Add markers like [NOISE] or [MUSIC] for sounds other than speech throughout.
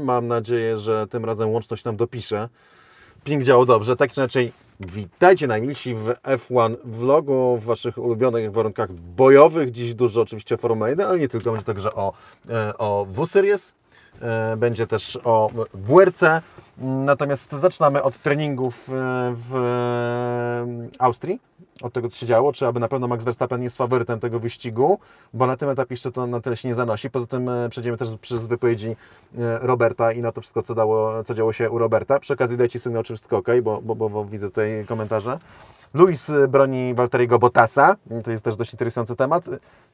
Mam nadzieję, że tym razem łączność nam dopisze. Ping działał dobrze, tak czy inaczej. Witajcie najmilsi w F1 vlogu, w Waszych ulubionych warunkach bojowych. Dziś dużo oczywiście Formuły 1, ale nie tylko. Będzie także o, e, o W-Series, e, będzie też o WRC. Natomiast zaczynamy od treningów e, w Austrii od tego, co się działo, czy aby na pewno Max Verstappen jest faworytem tego wyścigu, bo na tym etapie jeszcze to na tyle się nie zanosi. Poza tym e, przejdziemy też przez wypowiedzi e, Roberta i na to wszystko, co, dało, co działo się u Roberta. Przy okazji dajcie sygnał, czy wszystko ok, bo, bo, bo, bo widzę tutaj komentarze. Luis y, broni Walteriego Bottasa, to jest też dość interesujący temat.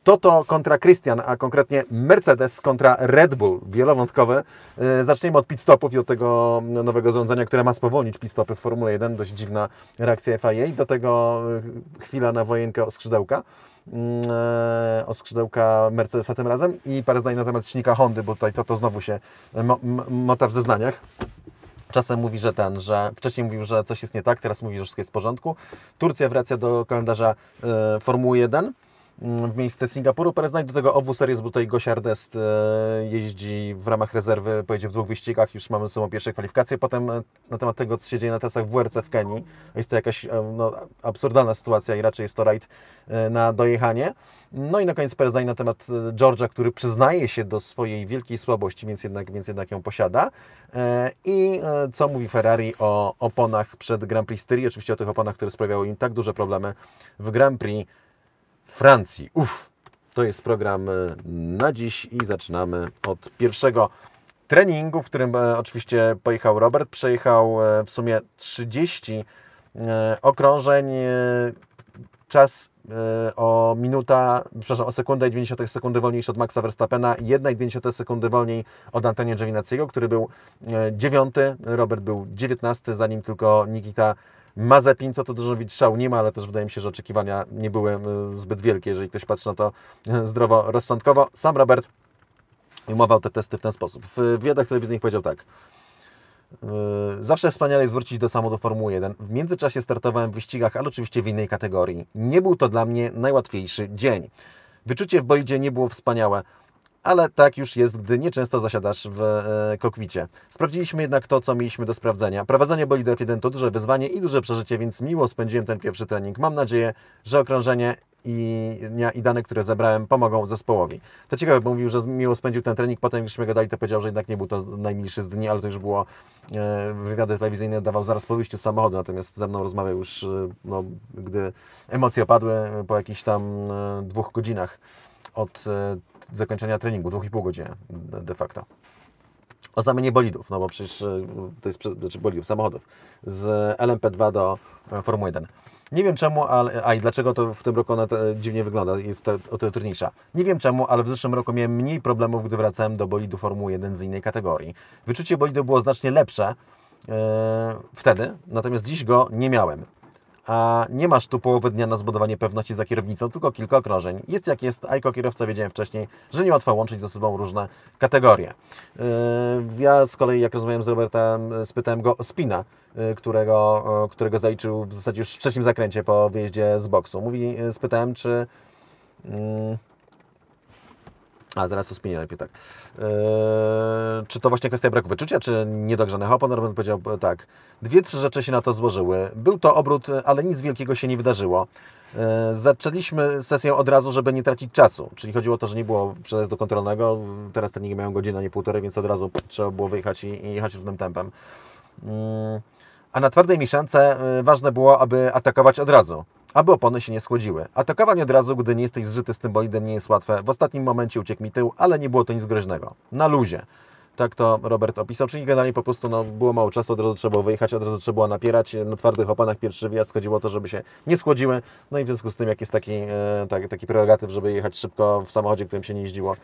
Toto kontra Christian, a konkretnie Mercedes kontra Red Bull, wielowątkowe. Y, zaczniemy od stopów i od tego no, nowego zrządzenia, które ma spowolnić stopy w Formule 1. Dość dziwna reakcja FIA. Do tego y, chwila na wojenkę o skrzydełka mm, o skrzydełka Mercedesa tym razem i parę zdań na temat silnika Hondy, bo tutaj to, to znowu się mota w zeznaniach. Czasem mówi, że ten, że wcześniej mówił, że coś jest nie tak, teraz mówi, że wszystko jest w porządku. Turcja wraca do kalendarza y, Formuły 1 mm, w miejsce Singapuru. Perez Knight do tego owu series, bo tutaj Gosia Ardest e, jeździ w ramach rezerwy, pojedzie w dwóch wyścigach, już mamy sobą pierwsze kwalifikacje. Potem e, na temat tego, co się dzieje na testach w WRC w Kenii. Jest to jakaś no, absurdalna sytuacja i raczej jest to rajd na dojechanie. No i na koniec parę zdań na temat e, George'a, który przyznaje się do swojej wielkiej słabości, więc jednak, więc jednak ją posiada. E, I e, co mówi Ferrari o oponach przed Grand Prix Styrii, oczywiście o tych oponach, które sprawiały im tak duże problemy w Grand Prix Francji. Uff, to jest program na dziś i zaczynamy od pierwszego treningu, w którym oczywiście pojechał Robert. Przejechał w sumie 30 okrążeń czas e, o minuta, przepraszam, o sekundę i 90 sekundy wolniejszy od Maxa Verstappena jedna i 90 sekundy wolniej od Antonio Giovinazziego, który był e, dziewiąty, Robert był dziewiętnasty, zanim tylko Nikita Mazepin, co to dużo szał nie ma, ale też wydaje mi się, że oczekiwania nie były e, zbyt wielkie, jeżeli ktoś patrzy na to zdrowo, rozsądkowo. Sam Robert ujmował te testy w ten sposób. W wywiadach telewizyjnych powiedział tak – Yy, zawsze wspaniale jest wrócić do samochodu Formuły 1. W międzyczasie startowałem w wyścigach, ale oczywiście w innej kategorii. Nie był to dla mnie najłatwiejszy dzień. Wyczucie w bolidzie nie było wspaniałe ale tak już jest, gdy nieczęsto zasiadasz w kokwicie. kokpicie. Sprawdziliśmy jednak to, co mieliśmy do sprawdzenia. Prowadzenie bolidu F1 to duże wyzwanie i duże przeżycie, więc miło spędziłem ten pierwszy trening. Mam nadzieję, że okrążenie i, i dane, które zebrałem, pomogą zespołowi. To ciekawe, bo mówił, że miło spędził ten trening, potem gdyśmy gadali, to powiedział, że jednak nie był to najmilszy z dni, ale to już było e, wywiady telewizyjne dawał zaraz po wyjściu z samochodu, natomiast ze mną rozmawiał już, e, no, gdy emocje opadły po jakichś tam e, dwóch godzinach od zakończenia treningu, 2,5 godziny de facto. O zamianie bolidów, no bo przecież e, to jest znaczy bolidów, samochodów, z LMP2 do e, Formuły 1. Nie wiem czemu, ale, a i dlaczego to w tym roku ona dziwnie wygląda, jest to, o tyle trudniejsza. Nie wiem czemu, ale w zeszłym roku miałem mniej problemów, gdy wracałem do bolidu Formuły 1 z innej kategorii. Wyczucie bolidu było znacznie lepsze, e, wtedy, natomiast dziś go nie miałem a nie masz tu połowy dnia na zbudowanie pewności za kierownicą, tylko kilka okrążeń. Jest jak jest, a jako kierowca wiedziałem wcześniej, że niełatwo łączyć ze sobą różne kategorie. Yy, ja z kolei, jak rozmawiałem z Robertem, yy, spytałem go o spina, yy, którego, którego zaliczył w zasadzie już w trzecim zakręcie po wyjeździe z boksu. Mówi, spytałem, czy... Mm, a zaraz to spinie lepiej tak. Eee, czy to właśnie kwestia braku wyczucia, czy niedogrzanych tak, opon? Robert powiedział e, tak. Dwie, trzy rzeczy się na to złożyły. Był to obrót, e, ale nic wielkiego się nie wydarzyło. Eee, zaczęliśmy sesję od razu, żeby nie tracić czasu. Czyli chodziło o to, że nie było przejazdu kontrolnego. Teraz treningi mają godzinę, nie półtorej, więc od razu trzeba było wyjechać i, i jechać równym tempem. Eee, a na twardej mieszance e, ważne było, aby atakować od razu aby opony się nie schłodziły. Atakowanie od razu, gdy nie jesteś zżyty z tym bolidem nie jest łatwe. W ostatnim momencie uciekł mi tył, ale nie było to nic groźnego. Na luzie. Tak to Robert opisał, czyli generalnie po prostu no, było mało czasu, od razu trzeba było wyjechać, od razu trzeba było napierać. Na twardych opanach pierwszy wyjazd chodziło o to, żeby się nie schłodziły. No i w związku z tym, jak jest taki, e, tak, taki prerogatyw, żeby jechać szybko w samochodzie, którym się nie jeździło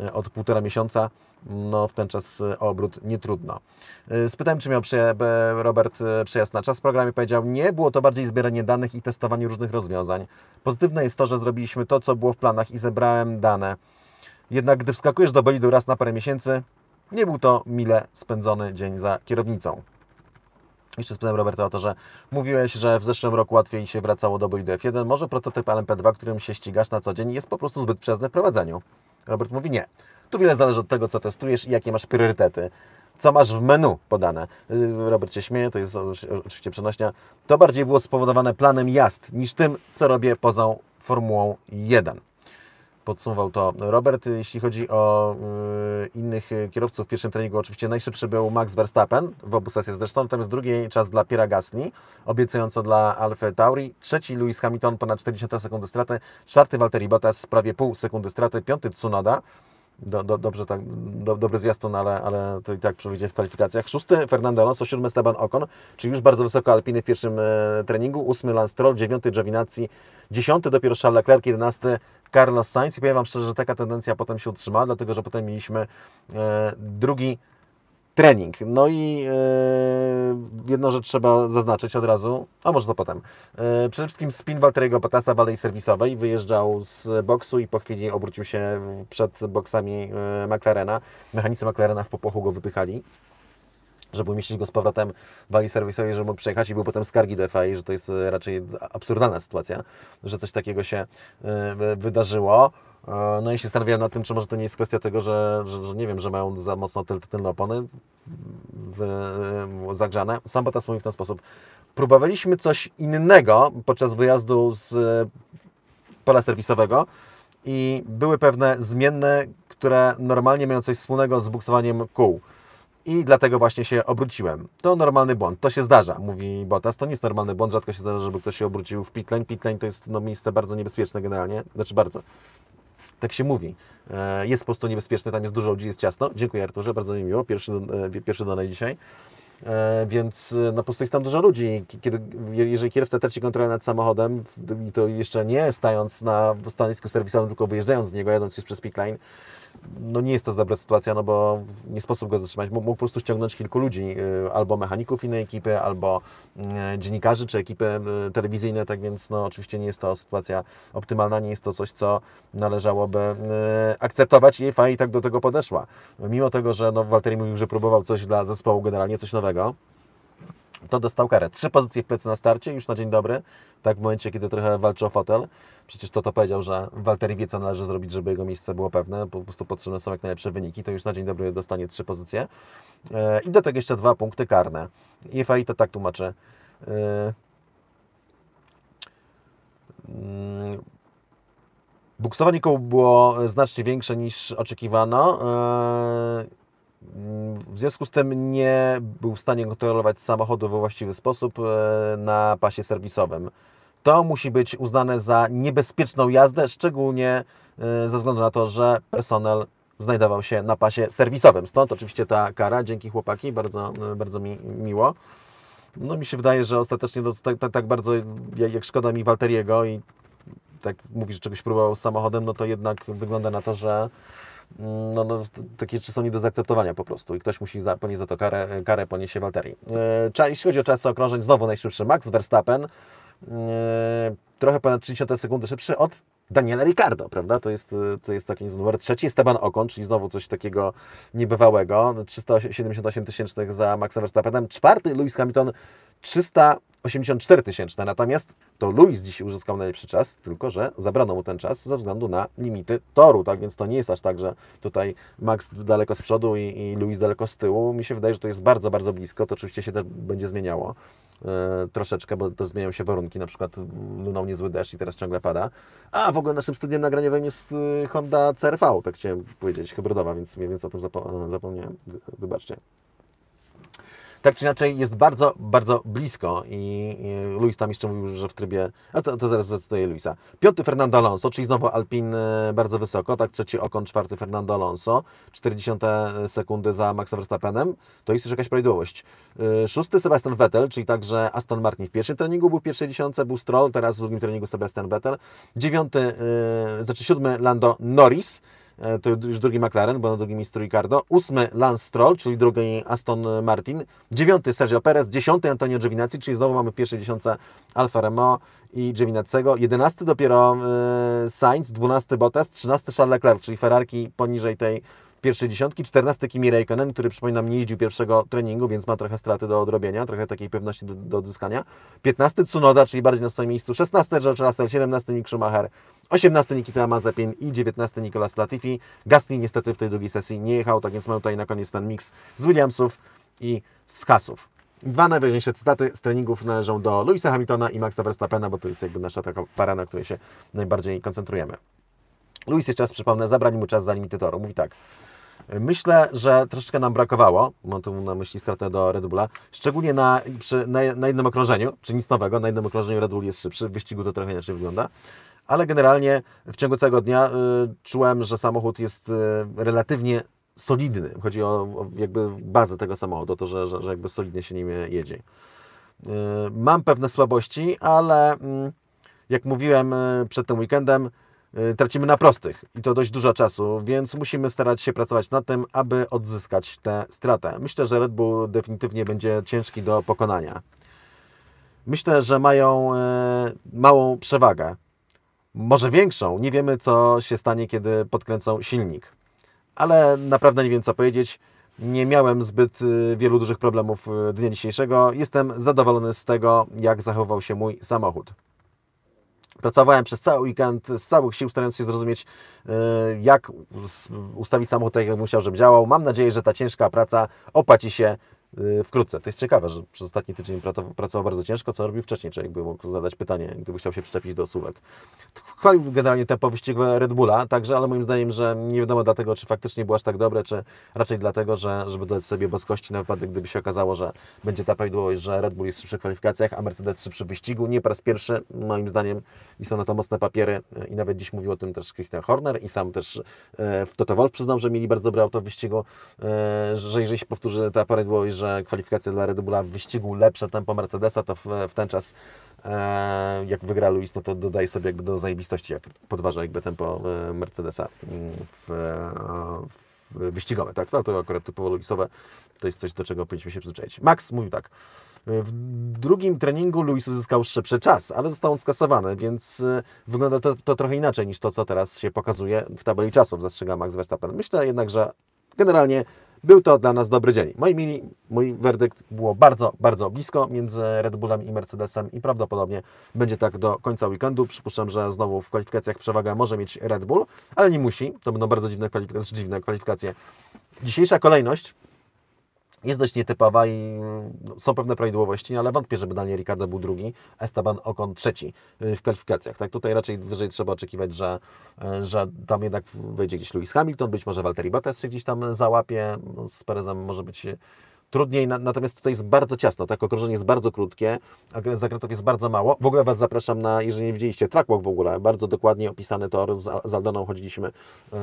e, od półtora miesiąca, no w ten czas e, obrót nie trudno. Spytałem, czy miał Robert przejazd na czas w programie. Powiedział, nie, było to bardziej zbieranie danych i testowanie różnych rozwiązań. Pozytywne jest to, że zrobiliśmy to, co było w planach i zebrałem dane. Jednak gdy wskakujesz do bolidu raz na parę miesięcy, nie był to mile spędzony dzień za kierownicą. Jeszcze spytałem Roberta o to, że mówiłeś, że w zeszłym roku łatwiej się wracało do bojdu F1. Może prototyp LMP2, którym się ścigasz na co dzień, jest po prostu zbyt przyjazny w prowadzeniu? Robert mówi nie. Tu wiele zależy od tego, co testujesz i jakie masz priorytety. Co masz w menu podane? Robert się śmieje, to jest oczywiście przenośnia. To bardziej było spowodowane planem jazd niż tym, co robię poza Formułą 1 podsumował to Robert. Jeśli chodzi o y, innych kierowców w pierwszym treningu, oczywiście najszybszy był Max Verstappen w obu sesjach zresztą, natomiast drugi czas dla Piera Gasly, obiecująco dla Alfa Tauri, trzeci Lewis Hamilton ponad 40 sekundy straty, czwarty Valtteri Bottas prawie pół sekundy straty, piąty Tsunoda do, do, dobrze, tak, do, dobry no ale, ale to i tak przyjdzie w kwalifikacjach. Szósty Fernando Alonso, siódmy Esteban Ocon, czyli już bardzo wysoko Alpiny w pierwszym e, treningu, ósmy Lance Troll, dziewiąty Giovinazzi, dziesiąty dopiero Charles Leclerc, jedenasty Carlos Sainz i powiem Wam szczerze, że taka tendencja potem się utrzymała, dlatego że potem mieliśmy e, drugi trening. No i yy, że rzecz trzeba zaznaczyć od razu, a może to potem. Yy, przede wszystkim spin Walteriego Patasa w alei serwisowej wyjeżdżał z boksu i po chwili obrócił się przed boksami yy, McLarena. Mechanicy McLarena w popłochu go wypychali żeby umieścić go z powrotem w wali serwisowej, żeby mógł przejechać i był potem skargi DFI, że to jest raczej absurdalna sytuacja, że coś takiego się e, wydarzyło. E, no i się zastanawiałem nad tym, czy może to nie jest kwestia tego, że, że, że nie wiem, że mają za mocno tyl, tylne opony w, zagrzane. Sam Bottas mówi w ten sposób. Próbowaliśmy coś innego podczas wyjazdu z e, pola serwisowego i były pewne zmienne, które normalnie mają coś wspólnego z buksowaniem kół. I dlatego właśnie się obróciłem. To normalny błąd, to się zdarza, mówi Bottas. To nie jest normalny błąd, rzadko się zdarza, żeby ktoś się obrócił w pitlane. Pitlane to jest no, miejsce bardzo niebezpieczne generalnie, znaczy bardzo tak się mówi. E, jest po prostu niebezpieczne, tam jest dużo ludzi, jest ciasno. Dziękuję Arturze, bardzo mi miło, pierwszy, e, pierwszy donaj dzisiaj. E, więc no, po prostu jest tam dużo ludzi. Kiedy, jeżeli kierowca traci kontrolę nad samochodem i to jeszcze nie stając na stanowisku serwisowym, tylko wyjeżdżając z niego, jadąc już przez pit line, no nie jest to dobra sytuacja, no bo nie sposób go zatrzymać. Mógł po prostu ściągnąć kilku ludzi, y, albo mechaników innej ekipy, albo y, dziennikarzy, czy ekipy y, telewizyjne, tak więc no oczywiście nie jest to sytuacja optymalna, nie jest to coś, co należałoby akceptować i FA i tak do tego podeszła. Mimo tego, że no Walteri mówił, że próbował coś dla zespołu generalnie, coś nowego, to dostał karę. Trzy pozycje w plecy na starcie, już na dzień dobry, tak w momencie, kiedy trochę walczy o fotel. Przecież to to powiedział, że Walteri wie, co należy zrobić, żeby jego miejsce było pewne, po prostu potrzebne są jak najlepsze wyniki, to już na dzień dobry dostanie trzy pozycje. E, I do tego jeszcze dwa punkty karne. I to tak tłumaczy. E, mm, buksowanie koło było znacznie większe niż oczekiwano. E, w związku z tym nie był w stanie kontrolować samochodu we właściwy sposób e, na pasie serwisowym. To musi być uznane za niebezpieczną jazdę, szczególnie e, ze względu na to, że personel znajdował się na pasie serwisowym. Stąd oczywiście ta kara. Dzięki chłopaki, bardzo, e, bardzo mi miło. No mi się wydaje, że ostatecznie no, tak, tak, tak, bardzo, jak, jak szkoda mi Walteriego i tak mówi, że czegoś próbował z samochodem, no to jednak wygląda na to, że no, no, takie rzeczy są nie do zaakceptowania po prostu i ktoś musi za, ponieść za to karę, karę poniesie Walterii. E, jeśli chodzi o czas okrążeń, znowu najszybszy Max Verstappen, e, trochę ponad 30 sekundy szybszy od Daniela Ricardo, prawda? To jest, to jest taki numer trzeci. Esteban Okon, czyli znowu coś takiego niebywałego. 378 tysięcznych za Maxem Verstappenem. Czwarty Lewis Hamilton 384 tysięczne. Natomiast to Lewis dziś uzyskał najlepszy czas, tylko że zabrano mu ten czas ze względu na limity toru. Tak więc to nie jest aż tak, że tutaj Max daleko z przodu i, i Lewis daleko z tyłu. Mi się wydaje, że to jest bardzo, bardzo blisko. To oczywiście się będzie zmieniało. E, troszeczkę, bo to zmieniają się warunki, na przykład lunął niezły deszcz i teraz ciągle pada. A w ogóle naszym studiem nagraniowym jest y, Honda CRV, tak chciałem powiedzieć, hybrydowa, więc mniej więcej o tym zapomniałem, wybaczcie tak czy inaczej jest bardzo, bardzo blisko i, Luis tam jeszcze mówił, że w trybie, ale to, to zaraz zacytuję Luisa. Piąty Fernando Alonso, czyli znowu Alpin e, bardzo wysoko, tak trzeci okon, czwarty Fernando Alonso, 40 sekundy za Maxa Verstappenem, to jest już jakaś prawidłowość. E, szósty Sebastian Vettel, czyli także Aston Martin w pierwszym treningu był w pierwszej dziesiątce, był Stroll, teraz w drugim treningu Sebastian Vettel. Dziewiąty, e, znaczy siódmy Lando Norris, E, to już drugi McLaren, bo na drugim jest Ricardo, ósmy Lance Stroll, czyli drugi Aston Martin, dziewiąty Sergio Perez, dziesiąty Antonio Giovinazzi, czyli znowu mamy w pierwszej dziesiątce Alfa Romeo i Giovinazziego, jedenasty dopiero e, Sainz, dwunasty Bottas, trzynasty Charles Leclerc, czyli Ferrarki poniżej tej pierwszej dziesiątki, czternasty Kimi Räikkönen, który przypominam nie jeździł pierwszego treningu, więc ma trochę straty do odrobienia, trochę takiej pewności do, do odzyskania. piętnasty Tsunoda, czyli bardziej na swoim miejscu, szesnasty George Russell, siedemnasty Mick Schumacher, 18 Nikita Mazepin i 19 Nicolas Latifi. Gasly niestety w tej drugiej sesji nie jechał, tak więc mamy tutaj na koniec ten miks z Williamsów i z Hasów. Dwa najważniejsze cytaty z treningów należą do Louisa Hamiltona i Maxa Verstappena, bo to jest jakby nasza taka para, na której się najbardziej koncentrujemy. Louis jeszcze raz przypomnę, zabrali mu czas za limity toru. Mówi tak. Myślę, że troszeczkę nam brakowało, mam tu na myśli stratę do Red Bulla, szczególnie na, przy, na, na jednym okrążeniu, czy nic nowego, na jednym okrążeniu Red Bull jest szybszy, w wyścigu to trochę inaczej wygląda ale generalnie w ciągu całego dnia y, czułem, że samochód jest y, relatywnie solidny. Chodzi o, jakby bazę tego samochodu, to, że, że, że jakby solidnie się nim jedzie. Y, mam pewne słabości, ale mm, jak mówiłem przed tym weekendem, tracimy na prostych i to dość dużo czasu, więc musimy starać się pracować na tym, aby odzyskać tę stratę. Myślę, że Red Bull definitywnie będzie ciężki do pokonania. Myślę, że mają małą przewagę może większą. Nie wiemy, co się stanie, kiedy podkręcą silnik. Ale naprawdę nie wiem, co powiedzieć. Nie miałem zbyt y, wielu dużych problemów y, dnia dzisiejszego. Jestem zadowolony z tego, jak zachował się mój samochód. Pracowałem przez cały weekend z całych sił, starając się zrozumieć, y, jak ustawić samochód tak, jak musiał, żeby działał. Mam nadzieję, że ta ciężka praca opłaci się Y, wkrótce. To jest ciekawe, że przez ostatni tydzień pracował bardzo ciężko, co robił wcześniej. czy jakby mógł zadać pytanie, gdyby chciał się przyczepić do słówek. Chwalił generalnie tempo wyścigu Red Bulla, także, ale moim zdaniem, że nie wiadomo dlatego, czy faktycznie było aż tak dobre, czy raczej dlatego, że żeby dodać sobie boskości na wypadek, gdyby się okazało, że będzie ta prawidłowość, że Red Bull jest szybszy w kwalifikacjach, a Mercedes szybszy w wyścigu. Nie po raz pierwszy, moim zdaniem, i są na to mocne papiery i nawet dziś mówił o tym też Christian Horner i sam też e, w Toto Wolff przyznał, że mieli bardzo dobre auto w wyścigu, e, że jeżeli się powtórzy ta prawidłowość, że kwalifikacja dla Red Bulla w wyścigu lepsze tempo Mercedesa, to w, w ten czas e, jak wygra Luis, no to dodaje sobie jakby do zajebistości, jak podważa jakby tempo e, Mercedesa mm, w, e, w wyścigowe, tak? No to akurat typowo Luisowe to jest coś, do czego powinniśmy się przyzwyczaić. Max mówił tak. E, w drugim treningu Luis uzyskał szybszy czas, ale został on skasowany, więc wygląda to, to trochę inaczej niż to, co teraz się pokazuje w tabeli czasów, zastrzega Max Verstappen. Myślę jednak, że generalnie był to dla nas dobry dzień. Moi mili, mój werdykt było bardzo, bardzo blisko między Red Bullem i Mercedesem i prawdopodobnie będzie tak do końca weekendu. Przypuszczam, że znowu w kwalifikacjach przewagę może mieć Red Bull, ale nie musi. To będą bardzo dziwne kwalifikacje. Znaczy dziwne kwalifikacje. Dzisiejsza kolejność jest dość nietypowa i no, są pewne prawidłowości, ale wątpię, żeby Daniel Ricardo był drugi, Esteban Ocon trzeci y, w kwalifikacjach. Tak, tutaj raczej wyżej trzeba oczekiwać, że, y, że tam jednak wejdzie gdzieś Lewis Hamilton, być może Valtteri Bottas się gdzieś tam załapie, no, z Perezem może być trudniej, natomiast tutaj jest bardzo ciasno, tak? Okrążenie jest bardzo krótkie, zakrętów jest bardzo mało. W ogóle Was zapraszam na, jeżeli nie widzieliście, trackwalk w ogóle, bardzo dokładnie opisany tor, z, z Aldoną chodziliśmy yy,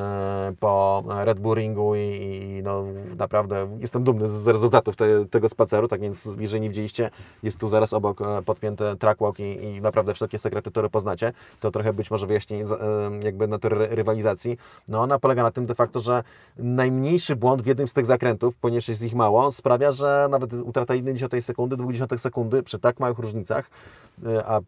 po Red Bull Ringu i, i, no, naprawdę jestem dumny z, z rezultatów te, tego spaceru, tak więc jeżeli nie widzieliście, jest tu zaraz obok e, podpięty trackwalk i, i naprawdę wszelkie sekrety toru poznacie. To trochę być może wyjaśni yy, jakby tor rywalizacji. No ona polega na tym de facto, że najmniejszy błąd w jednym z tych zakrętów, ponieważ jest ich mało, sprawia sprawia, że nawet utrata dziesiątej sekundy, 0,2 sekundy przy tak małych różnicach, e, a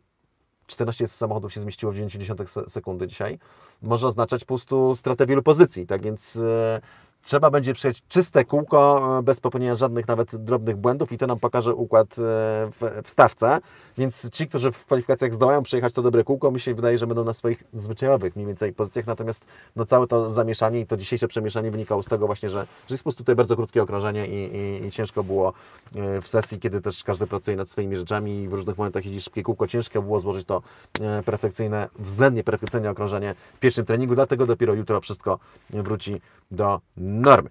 14 samochodów się zmieściło w 90 sekundy dzisiaj, może oznaczać po prostu stratę wielu pozycji. Tak więc e, trzeba będzie przejść czyste kółko e, bez popełnienia żadnych nawet drobnych błędów i to nam pokaże układ w, w stawce. Więc ci, którzy w kwalifikacjach zdołają przejechać to dobre kółko, mi się wydaje, że będą na swoich zwyczajowych mniej więcej pozycjach. Natomiast no, całe to zamieszanie i to dzisiejsze przemieszanie wynikało z tego właśnie, że, że jest po prostu tutaj bardzo krótkie okrążenie i, i, i ciężko było e, w sesji, kiedy też każdy pracuje nad swoimi rzeczami i w różnych momentach jeździ szybkie kółko, ciężko było złożyć to e, perfekcyjne, względnie perfekcyjne okrążenie w pierwszym treningu, dlatego dopiero jutro wszystko wróci do normy.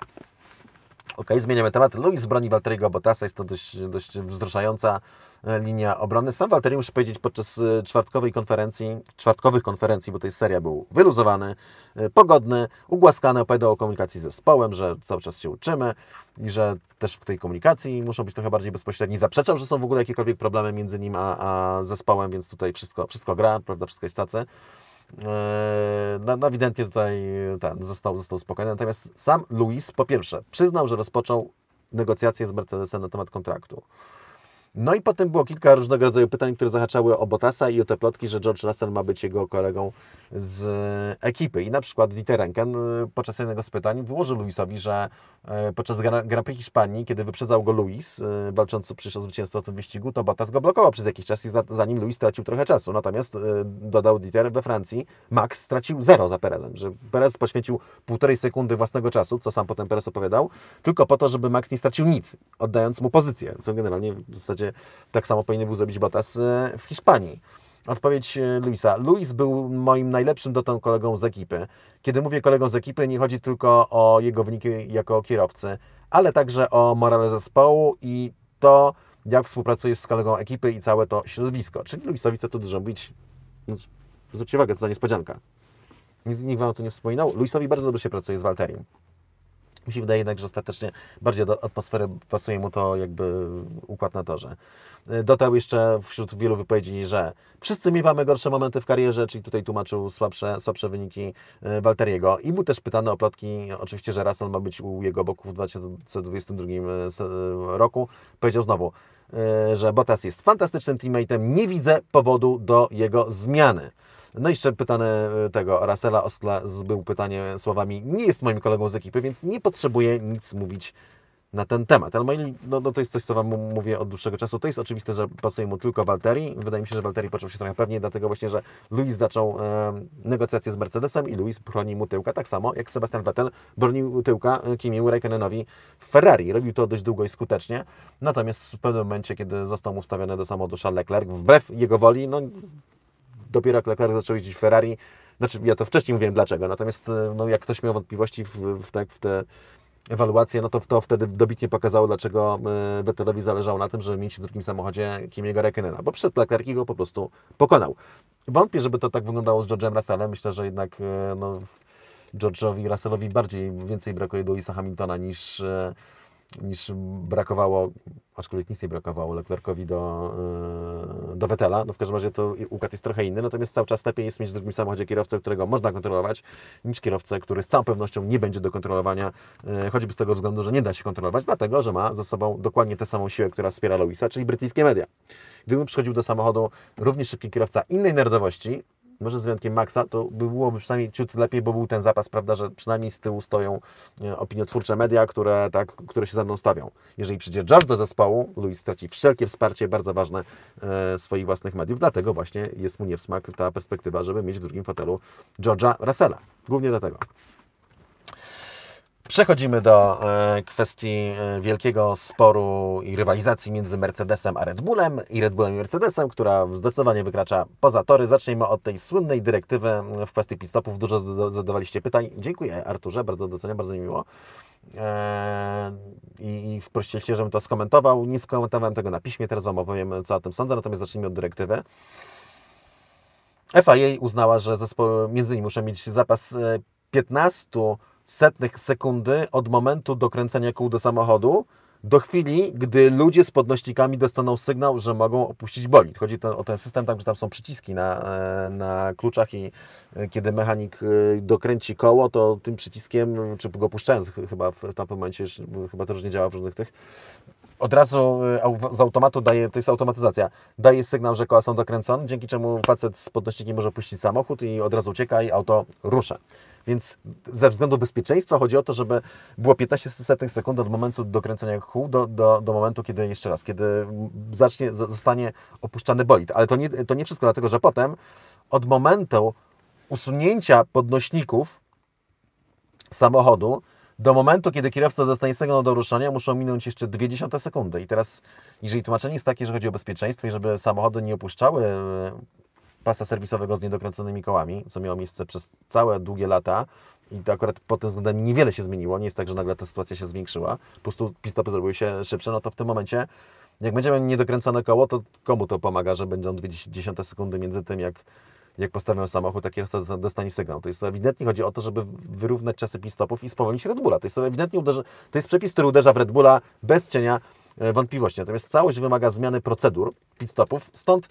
Ok, zmieniamy temat. Louis broni Walteriego Bottasa, jest to dość, dość wzruszająca E, linia obrony. Sam Walteri, muszę powiedzieć, podczas e, czwartkowej konferencji, czwartkowych konferencji, bo to seria, był wyluzowany, e, pogodny, ugłaskany, opowiadał o komunikacji z zespołem, że cały czas się uczymy i że też w tej komunikacji muszą być trochę bardziej bezpośredni. zaprzeczał, że są w ogóle jakiekolwiek problemy między nim a, a zespołem, więc tutaj wszystko, wszystko gra, prawda, wszystko jest tacy. No, no ewidentnie tutaj ten, został, został spokojny. Natomiast sam Luis po pierwsze przyznał, że rozpoczął negocjacje z Mercedesem na temat kontraktu. No i potem było kilka różnego rodzaju pytań, które zahaczały o Botasa i o te plotki, że George Russell ma być jego kolegą z ekipy. I na przykład Dieter Renken y, podczas jednego z pytań wyłożył Luisowi, że y, podczas Grand Prix Hiszpanii, kiedy wyprzedzał go Luis, y, walczący przecież o zwycięstwo w tym wyścigu, to Botas go blokował przez jakiś czas i zanim Luis stracił trochę czasu. Natomiast dodał Dieter we Francji, Max stracił zero za Perezem, że Perez poświęcił półtorej sekundy własnego czasu, co sam potem Perez opowiadał, tylko po to, żeby Max nie stracił nic, oddając mu pozycję, co generalnie w zasadzie zasadzie tak samo powinien był zrobić Bottas e, w Hiszpanii. Odpowiedź e, Luisa. Luis był moim najlepszym dotąd kolegą z ekipy. Kiedy mówię kolegą z ekipy, nie chodzi tylko o jego wyniki jako kierowcy, ale także o morale zespołu i to, jak współpracuje z kolegą ekipy i całe to środowisko. Czyli Luisowi co tu dużo mówić. No, zwróćcie uwagę, to za niespodzianka. Nikt Wam o tym nie wspominał. Luisowi bardzo dobrze się pracuje z Walterim. Mi się wydaje jednak, że ostatecznie bardziej do atmosfery pasuje mu to jakby układ na torze. E, Dotał jeszcze wśród wielu wypowiedzi, że wszyscy miewamy gorsze momenty w karierze, czyli tutaj tłumaczył słabsze, słabsze wyniki e, Walteriego. I był też pytany o plotki, oczywiście, że Russell ma być u jego boku w 2022 e, roku. Powiedział znowu, E, że Bottas jest fantastycznym teammate'em, nie widzę powodu do jego zmiany. No i jeszcze pytane e, tego Rasela Ostla był pytanie słowami, nie jest moim kolegą z ekipy, więc nie potrzebuje nic mówić na ten temat. Ale Maili, no, no, to jest coś, co Wam mówię od dłuższego czasu. To jest oczywiste, że pasuje mu tylko Walteri. Wydaje mi się, że Walteri począł się trochę pewniej, dlatego właśnie, że Luis zaczął e, negocjacje z Mercedesem i Luis broni mu tyłka, tak samo jak Sebastian Vettel bronił tyłka e, Kimi Raikkonenowi w Ferrari. Robił to dość długo i skutecznie, natomiast w pewnym momencie, kiedy został mu do samochodu Charles Leclerc, wbrew jego woli, no dopiero jak Leclerc zaczął jeździć w Ferrari, znaczy ja to wcześniej mówiłem dlaczego, natomiast e, no, jak ktoś miał wątpliwości w, w, w, te, ewaluację, no to, to wtedy dobitnie pokazało, dlaczego Vettelowi e, zależało na tym, żeby mieć w drugim samochodzie Kimiego Rekenena, bo przed Leclerc go po prostu pokonał. Wątpię, żeby to tak wyglądało z George'em Russellem. Myślę, że jednak e, no, George'owi Russellowi bardziej, więcej brakuje do Lisa Hamiltona niż e, niż brakowało, aczkolwiek nic nie brakowało Leclercowi do, e, do Wetela. No w każdym razie to układ jest trochę inny, natomiast cały czas lepiej jest mieć w drugim samochodzie kierowcę, którego można kontrolować, niż kierowcę, który z całą pewnością nie będzie do kontrolowania, e, choćby z tego względu, że nie da się kontrolować, dlatego, że ma za sobą dokładnie tę samą siłę, która wspiera Louisa, czyli brytyjskie media. Gdyby przychodził do samochodu równie szybki kierowca innej narodowości, może z wyjątkiem Maxa, to byłoby przynajmniej ciut lepiej, bo był ten zapas, prawda, że przynajmniej z tyłu stoją e, opiniotwórcze media, które, tak, które się za mną stawią. Jeżeli przyjdzie George do zespołu, Louis straci wszelkie wsparcie, bardzo ważne e, swoich własnych mediów, dlatego właśnie jest mu niewsmak ta perspektywa, żeby mieć w drugim fotelu George'a Russella. Głównie dlatego. Przechodzimy do e, kwestii e, wielkiego sporu i rywalizacji między Mercedesem a Red Bullem i Red Bullem i Mercedesem, która zdecydowanie wykracza poza tory. Zacznijmy od tej słynnej dyrektywy w kwestii pit stopów. Dużo zadawaliście pytań. Dziękuję Arturze, bardzo doceniam, bardzo mi miło. E, I, I prosiliście, żebym to skomentował. Nie skomentowałem tego na piśmie, teraz Wam opowiem, co o tym sądzę, natomiast zacznijmy od dyrektywy. FIA uznała, że zespoły między innymi muszą mieć zapas 15 setnych sekundy od momentu dokręcenia kół do samochodu do chwili, gdy ludzie z podnośnikami dostaną sygnał, że mogą opuścić bolid. Chodzi to, o ten system, tam, gdzie tam są przyciski na, e, na kluczach i e, kiedy mechanik e, dokręci koło, to tym przyciskiem, czy go puszczając chyba w tamtym momencie, chyba to już nie działa w różnych tych, od razu z automatu daje, to jest automatyzacja, daje sygnał, że koła są dokręcone, dzięki czemu facet z podnośnikiem może opuścić samochód i od razu ucieka i auto rusza. Więc ze względu bezpieczeństwa chodzi o to, żeby było 15 sekund od momentu dokręcenia kół do, do, do momentu, kiedy jeszcze raz, kiedy zacznie, zostanie opuszczany bolid. Ale to nie, to nie wszystko, dlatego że potem od momentu usunięcia podnośników samochodu do momentu, kiedy kierowca dostanie sygnał do ruszania muszą minąć jeszcze 20 sekundy. I teraz, jeżeli tłumaczenie jest takie, że chodzi o bezpieczeństwo i żeby samochody nie opuszczały pasa serwisowego z niedokręconymi kołami, co miało miejsce przez całe długie lata. I to akurat pod tym względem niewiele się zmieniło. Nie jest tak, że nagle ta sytuacja się zwiększyła. Po prostu pistopy zrobiły się szybsze. No to w tym momencie, jak będziemy niedokręcone koło, to komu to pomaga, że będą 20 sekundy między tym, jak, jak postawią samochód, jak kierowca dostanie sygnał. To jest ewidentnie chodzi o to, żeby wyrównać czasy pistopów i spowolnić Red Bulla. To jest ewidentnie to jest przepis, który uderza w Red Bulla bez cienia E, wątpliwości. Natomiast całość wymaga zmiany procedur pit stopów, stąd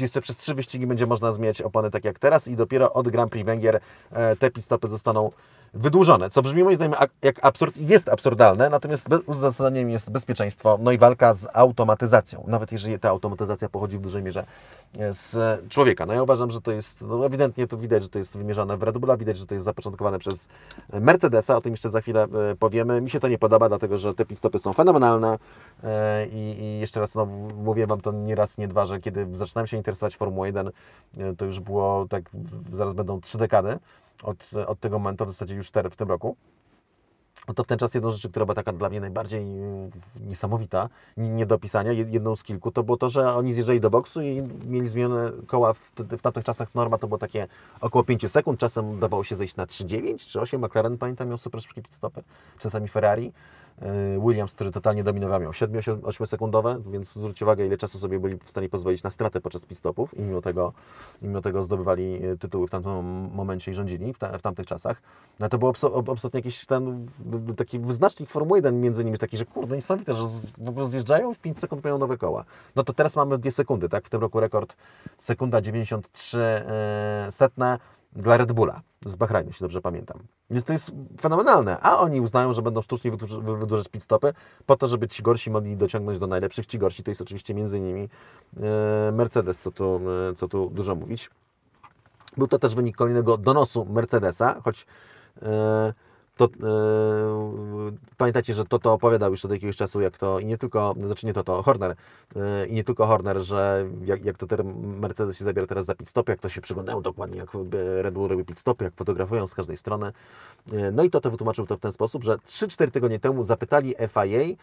jeszcze przez trzy wyścigi będzie można zmieniać opony tak jak teraz i dopiero od Grand Prix Węgier e, te pit stopy zostaną wydłużone, co brzmi moim zdaniem jak absurd, jest absurdalne, natomiast uzasadnieniem jest bezpieczeństwo, no i walka z automatyzacją, nawet jeżeli ta automatyzacja pochodzi w dużej mierze e, z człowieka. No ja uważam, że to jest, no ewidentnie to widać, że to jest wymierzone. w Red Bulla, widać, że to jest zapoczątkowane przez Mercedesa, o tym jeszcze za chwilę e, powiemy. Mi się to nie podoba, dlatego że te pitstopy są fenomenalne e, i, i jeszcze raz, no mówię Wam to nie raz, nie dwa, że kiedy zaczynałem się interesować Formułą 1, to już było tak, zaraz będą trzy dekady, od, od tego momentu, w zasadzie już cztery w tym roku, no to w ten czas jedną rzecz, która była taka dla mnie najbardziej y, niesamowita, nie do opisania, jedną z kilku, to było to, że oni zjeżdżali do boksu i mieli zmienione koła w, w tamtych czasach. Norma to było takie około 5 sekund, czasem dawało się zejść na 3,9 czy 8. McLaren, pamiętam, miał super szybkie pit stopy, czasami Ferrari. E, Williams, który totalnie dominował, miał 7-8 sekundowe, więc zwróćcie uwagę, ile czasu sobie byli w stanie pozwolić na stratę podczas pit stopów i mimo tego, mimo tego zdobywali e, tytuły w tamtym momencie i rządzili w, ta, w tamtych czasach. No to był absolutnie jakiś ten taki wyznacznik Formuły 1 między nimi taki, że kurde, niesamowite, że w ogóle zjeżdżają, w 5 sekund mają nowe koła. No to teraz mamy 2 sekundy, tak? W tym roku rekord sekunda 93 e, setne dla Red Bulla z Bahrajnu, jeśli dobrze pamiętam. Więc to jest fenomenalne. A oni uznają, że będą sztucznie wydłużać pit stopy po to, żeby ci gorsi mogli dociągnąć do najlepszych. Ci gorsi to jest oczywiście między innymi e, Mercedes, co tu, e, co tu dużo mówić. Był to też wynik kolejnego donosu Mercedesa, choć e, to, yy, pamiętacie, że Toto opowiadał już od jakiegoś czasu, jak to, i nie tylko, znaczy nie Toto, Horner, yy, i nie tylko Horner, że jak, jak to ten Mercedes się zabiera teraz za pit stop, jak to się przyglądają dokładnie, jak e, Red Bull robi pit stop, jak fotografują z każdej strony. Yy, no i Toto wytłumaczył to w ten sposób, że 3-4 tygodnie temu zapytali FIA,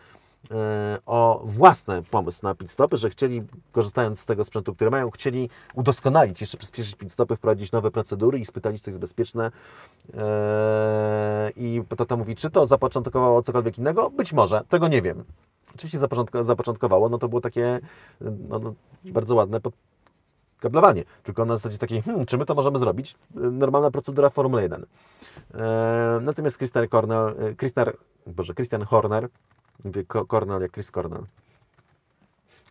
E, o własny pomysł na pit stopy, że chcieli, korzystając z tego sprzętu, który mają, chcieli udoskonalić, jeszcze przyspieszyć pit stopy, wprowadzić nowe procedury i spytali, czy to jest bezpieczne. E, I tata mówi, czy to zapoczątkowało cokolwiek innego? Być może, tego nie wiem. Oczywiście zapoczątkowało, no to było takie no, no bardzo ładne pod kablowanie, tylko na zasadzie takiej, hmm, czy my to możemy zrobić? Normalna procedura Formuły 1. E, natomiast Christian Horner, Christian Horner Cornell jak Chris Cornell,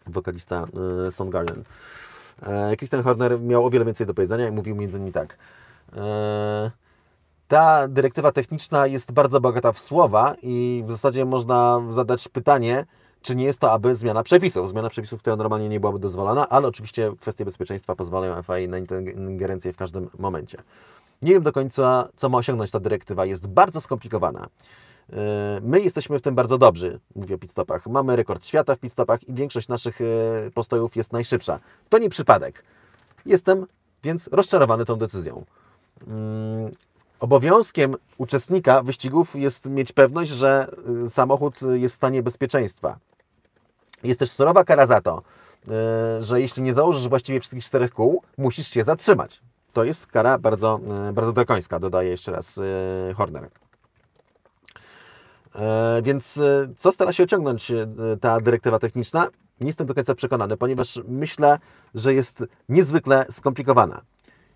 wokalista y, Soundgarden. E, Christian Horner miał o wiele więcej do powiedzenia i mówił między innymi tak. E, ta dyrektywa techniczna jest bardzo bogata w słowa i w zasadzie można zadać pytanie, czy nie jest to aby zmiana przepisów. Zmiana przepisów, która normalnie nie byłaby dozwolona, ale oczywiście kwestie bezpieczeństwa pozwalają FAI na ingerencję w każdym momencie. Nie wiem do końca, co ma osiągnąć ta dyrektywa. Jest bardzo skomplikowana. E, my jesteśmy w tym bardzo dobrzy, mówię o pitstopach. Mamy rekord świata w pitstopach i większość naszych e, postojów jest najszybsza. To nie przypadek. Jestem więc rozczarowany tą decyzją. Mm, obowiązkiem uczestnika wyścigów jest mieć pewność, że e, samochód jest w stanie bezpieczeństwa. Jest też surowa kara za to, że jeśli nie założysz właściwie wszystkich czterech kół, musisz się zatrzymać. To jest kara bardzo, bardzo drakońska, dodaje jeszcze raz Horner. E, więc e, co stara się osiągnąć e, ta dyrektywa techniczna? Nie jestem do końca przekonany, ponieważ myślę, że jest niezwykle skomplikowana.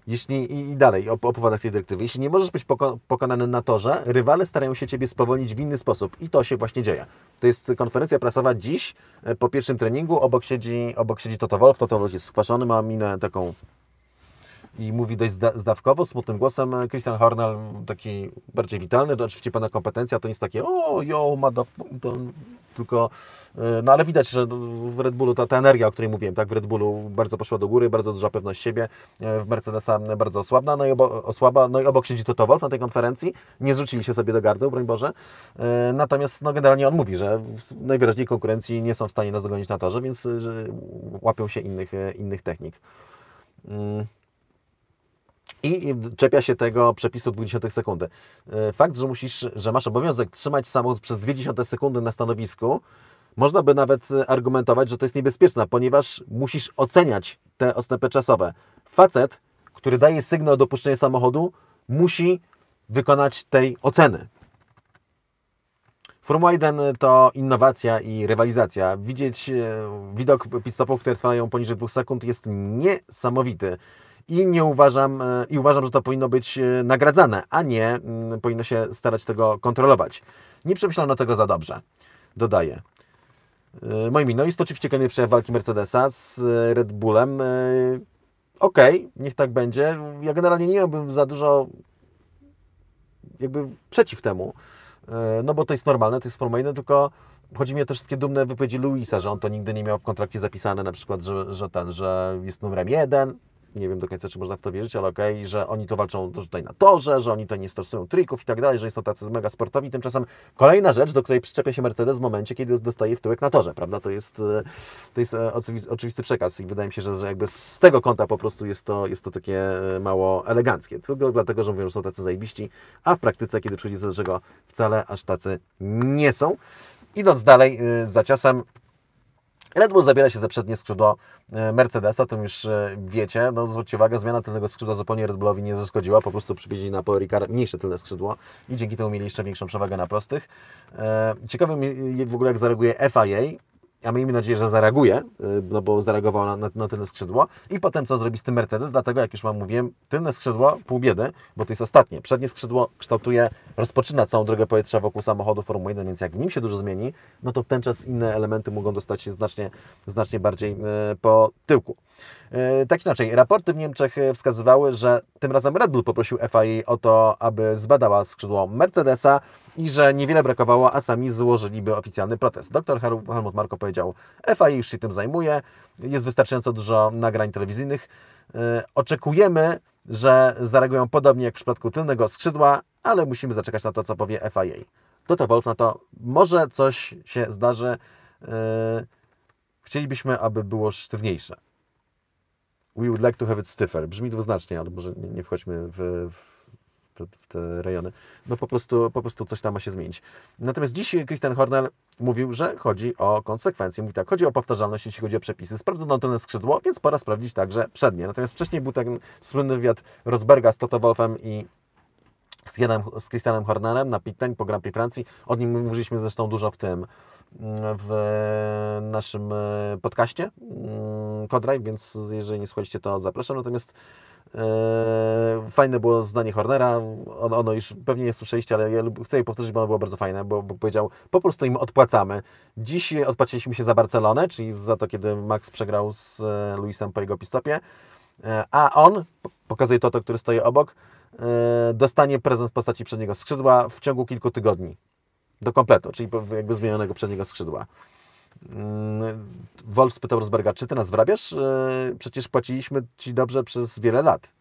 Jeśli i dalej o, o powodach tej dyrektywy. Jeśli nie możesz być pokonany na torze, rywale starają się Ciebie spowolnić w inny sposób i to się właśnie dzieje. To jest konferencja prasowa dziś po pierwszym treningu. Obok siedzi, obok siedzi Toto Wolf. Toto Wolf jest skwaszony, ma minę taką i mówi dość zdawkowo, smutnym głosem. E, Christian Hornell, taki bardziej witalny, to oczywiście pana kompetencja, to nic takie o, jo, ma tylko, e, no ale widać, że w Red Bullu ta, ta energia, o której mówiłem, tak, w Red Bullu bardzo poszła do góry, bardzo duża pewność siebie, e, w Mercedesa bardzo osłabna, no i, obo, osłaba, no i obok siedzi Toto na tej konferencji, nie zrzucili się sobie do gardu, broń Boże, natomiast no generalnie on mówi, że najwyraźniej konkurencji nie są w stanie nas dogonić na torze, więc łapią się innych, innych technik. Mm i czepia się tego przepisu 20 sekundy. E, fakt, że musisz, że masz obowiązek trzymać samochód przez 20 sekundy na stanowisku, można by nawet e, argumentować, że to jest niebezpieczne, ponieważ musisz oceniać te odstępy czasowe. Facet, który daje sygnał do samochodu, musi wykonać tej oceny. Formuła 1 to innowacja i rywalizacja. Widzieć e, widok pit stopów, które trwają poniżej 2 sekund jest niesamowity i nie uważam, e, i uważam, że to powinno być e, nagradzane, a nie powinno się starać tego kontrolować. Nie przemyślano tego za dobrze, dodaję. E, Moim no jest oczywiście kolejny przejaw walki Mercedesa z Red Bullem. Okej, okay, niech tak będzie. Ja generalnie nie miałbym za dużo jakby przeciw temu, no bo to jest normalne, to jest formalne. tylko chodzi mi o te wszystkie dumne wypowiedzi Luisa, że on to nigdy nie miał w kontrakcie zapisane, na przykład, że, że ten, że jest numerem jeden nie wiem do końca, czy można w to wierzyć, ale okej, okay, że oni to walczą tutaj na torze, że oni to nie stosują trików i tak dalej, że są tacy mega sportowi. Tymczasem kolejna rzecz, do której przyczepia się Mercedes w momencie, kiedy dostaje w tyłek na torze, prawda? To jest, e, to jest e, oczywisty przekaz i wydaje mi się, że, że jakby z tego kąta po prostu jest to, jest to takie e, mało eleganckie. Tylko dlatego, że mówią, że są tacy zajebiści, a w praktyce, kiedy przychodzi do czego, wcale aż tacy nie są. Idąc dalej za ciosem, Red Bull zabiera się za przednie skrzydło e, Mercedesa, tym już e, wiecie. No, zwróćcie uwagę, zmiana tylnego skrzydła zupełnie Red Bullowi nie zaszkodziła. Po prostu przywieźli na Paul Ricard mniejsze tylne skrzydło i dzięki temu mieli jeszcze większą przewagę na prostych. E, Ciekawym w ogóle jak zareaguje FIA, a miejmy nadzieję, że zareaguje, y, no bo zareagował na, na, na tylne skrzydło. I potem co zrobi z tym Mercedes, dlatego jak już Wam mówiłem, tylne skrzydło pół biedy, bo to jest ostatnie. Przednie skrzydło kształtuje, rozpoczyna całą drogę powietrza wokół samochodu Formuły 1, więc jak w nim się dużo zmieni, no to w ten czas inne elementy mogą dostać się znacznie, znacznie bardziej y, po tyłku. E, tak inaczej, raporty w Niemczech e, wskazywały, że tym razem Red Bull poprosił FIA o to, aby zbadała skrzydło Mercedesa i że niewiele brakowało, a sami złożyliby oficjalny protest. Doktor Helmut Marko powiedział, FIA już się tym zajmuje, jest wystarczająco dużo nagrań telewizyjnych, e, oczekujemy, że zareagują podobnie jak w przypadku tylnego skrzydła, ale musimy zaczekać na to, co powie FIA. Toto Wolf na no to może coś się zdarzy. Chcielibyśmy, aby było sztywniejsze. We would like to have it stiffer. Brzmi dwuznacznie, ale może nie, nie wchodźmy w, w te, w te rejony. No po prostu, po prostu coś tam ma się zmienić. Natomiast dziś Christian Horner mówił, że chodzi o konsekwencje. Mówi tak, chodzi o powtarzalność, jeśli chodzi o przepisy. Sprawdzono tylne skrzydło, więc pora sprawdzić także przednie. Natomiast wcześniej był ten słynny wywiad Rosberga z Toto Wolfem i z, Janem, z Christianem Hornerem na Pitten po Grand Prix Francji. O nim mówiliśmy zresztą dużo w tym, mm, w naszym e, podcaście Kodraj, mm, więc jeżeli nie słuchaliście, to zapraszam. Natomiast e, fajne było zdanie Hornera, ono, ono już pewnie nie słyszeliście, ale ja chcę je powtórzyć, bo ono było bardzo fajne, bo, bo powiedział, po prostu im odpłacamy. Dziś odpłaciliśmy się za Barcelonę, czyli za to, kiedy Max przegrał z e, Luisem po jego pistopie, a on, pokazuje to, to który stoi obok, E, dostanie prezent w postaci przedniego skrzydła w ciągu kilku tygodni. Do kompletu, czyli jakby zmienionego przedniego skrzydła. Mm, Wolf spytał Rosberga, czy ty nas wrabiasz? E, przecież płaciliśmy ci dobrze przez wiele lat.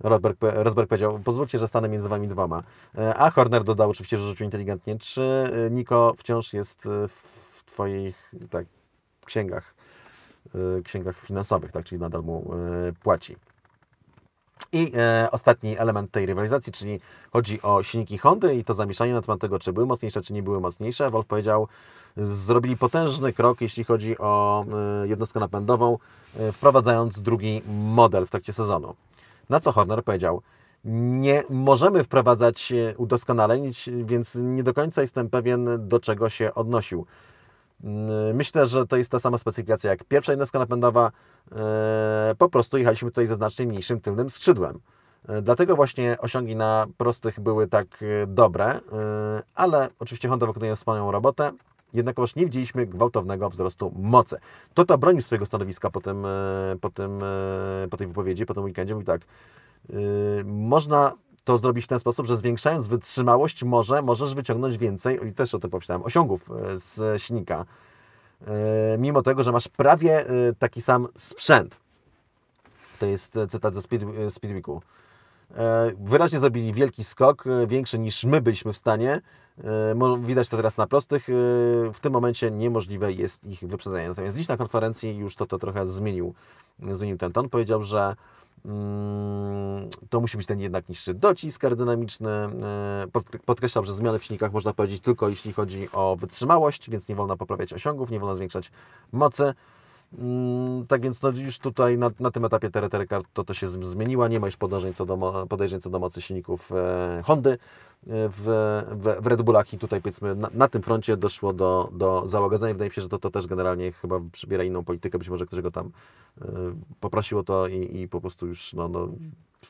Rosberg, Rosberg powiedział, pozwólcie, że stanę między wami dwoma. E, a Horner dodał oczywiście, że rzucił inteligentnie, czy Niko wciąż jest w twoich tak, księgach, księgach finansowych, tak, czyli nadal mu płaci. I e, ostatni element tej rywalizacji, czyli chodzi o silniki Hondy i to zamieszanie na temat tego, czy były mocniejsze, czy nie były mocniejsze. Wolf powiedział, zrobili potężny krok, jeśli chodzi o e, jednostkę napędową, e, wprowadzając drugi model w trakcie sezonu. Na co Horner powiedział, nie możemy wprowadzać e, udoskonaleń, więc nie do końca jestem pewien, do czego się odnosił. Yy, myślę, że to jest ta sama specyfikacja jak pierwsza jednostka napędowa, yy, po prostu jechaliśmy tutaj ze znacznie mniejszym tylnym skrzydłem. Yy, dlatego właśnie osiągi na prostych były tak dobre, ale oczywiście Honda wykonuje wspaniałą robotę, jednakowoż nie widzieliśmy gwałtownego wzrostu mocy. Tota bronił swojego stanowiska po, tym, po, tym, po tej wypowiedzi, po tym weekendzie, mówi tak, można to zrobić w ten sposób, że zwiększając wytrzymałość może możesz wyciągnąć więcej, i też o tym pomyślałem, osiągów e, z silnika. E, mimo tego, że masz prawie e, taki sam sprzęt. To jest cytat ze Speed, Speedweeku. Wyraźnie zrobili wielki skok, większy niż my byliśmy w stanie. Widać to teraz na prostych. W tym momencie niemożliwe jest ich wyprzedzenie. Natomiast dziś na konferencji już to, to trochę zmienił, zmienił ten ton. Powiedział, że Mm, to musi być ten jednak niższy docisk aerodynamiczny. E, podkreślam, że zmiany w silnikach można powiedzieć tylko jeśli chodzi o wytrzymałość, więc nie wolno poprawiać osiągów, nie wolno zwiększać mocy. Mm, tak więc no już tutaj na, na tym etapie teretery to, to się zmieniła, nie ma już podejrzeń co do, podejrzeń co do mocy silników e, Hondy e, w, w, w Red Bullach i tutaj powiedzmy na, na, tym froncie doszło do, do załagodzenia. Wydaje mi się, że to, to też generalnie chyba przybiera inną politykę, być może ktoś go tam e, poprosił o to i, i po prostu już no, no,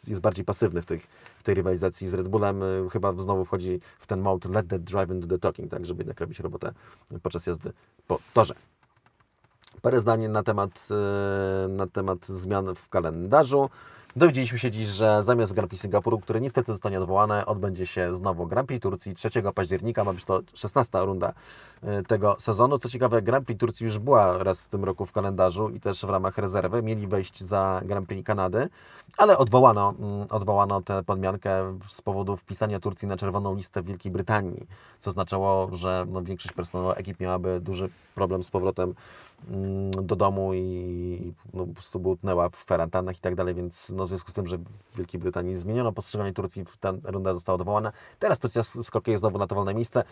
jest bardziej pasywny w, tych, w tej rywalizacji z Red Bullem. E, chyba znowu wchodzi w ten mode let the driving do the talking, tak żeby jednak robić robotę podczas jazdy po torze parę zdań na temat, e, na temat zmian w kalendarzu. Dowiedzieliśmy się dziś, że zamiast Grand Prix Singapuru, które niestety zostanie odwołane, odbędzie się znowu Grand Prix Turcji 3 października. Ma być to 16 runda e, tego sezonu. Co ciekawe, Grand Prix Turcji już była raz w tym roku w kalendarzu i też w ramach rezerwy. Mieli wejść za Grand Prix Kanady, ale odwołano, mm, odwołano tę podmiankę z powodu wpisania Turcji na czerwoną listę w Wielkiej Brytanii, co oznaczało, że no, większość personelu ekip miałaby duży problem z powrotem Mm, do domu i no, po prostu by utknęła w kwarantannach i tak dalej, więc no, w związku z tym, że w Wielkiej Brytanii zmieniono postrzeganie Turcji, ta runda została odwołana. Teraz Turcja skokuje znowu na to wolne miejsce.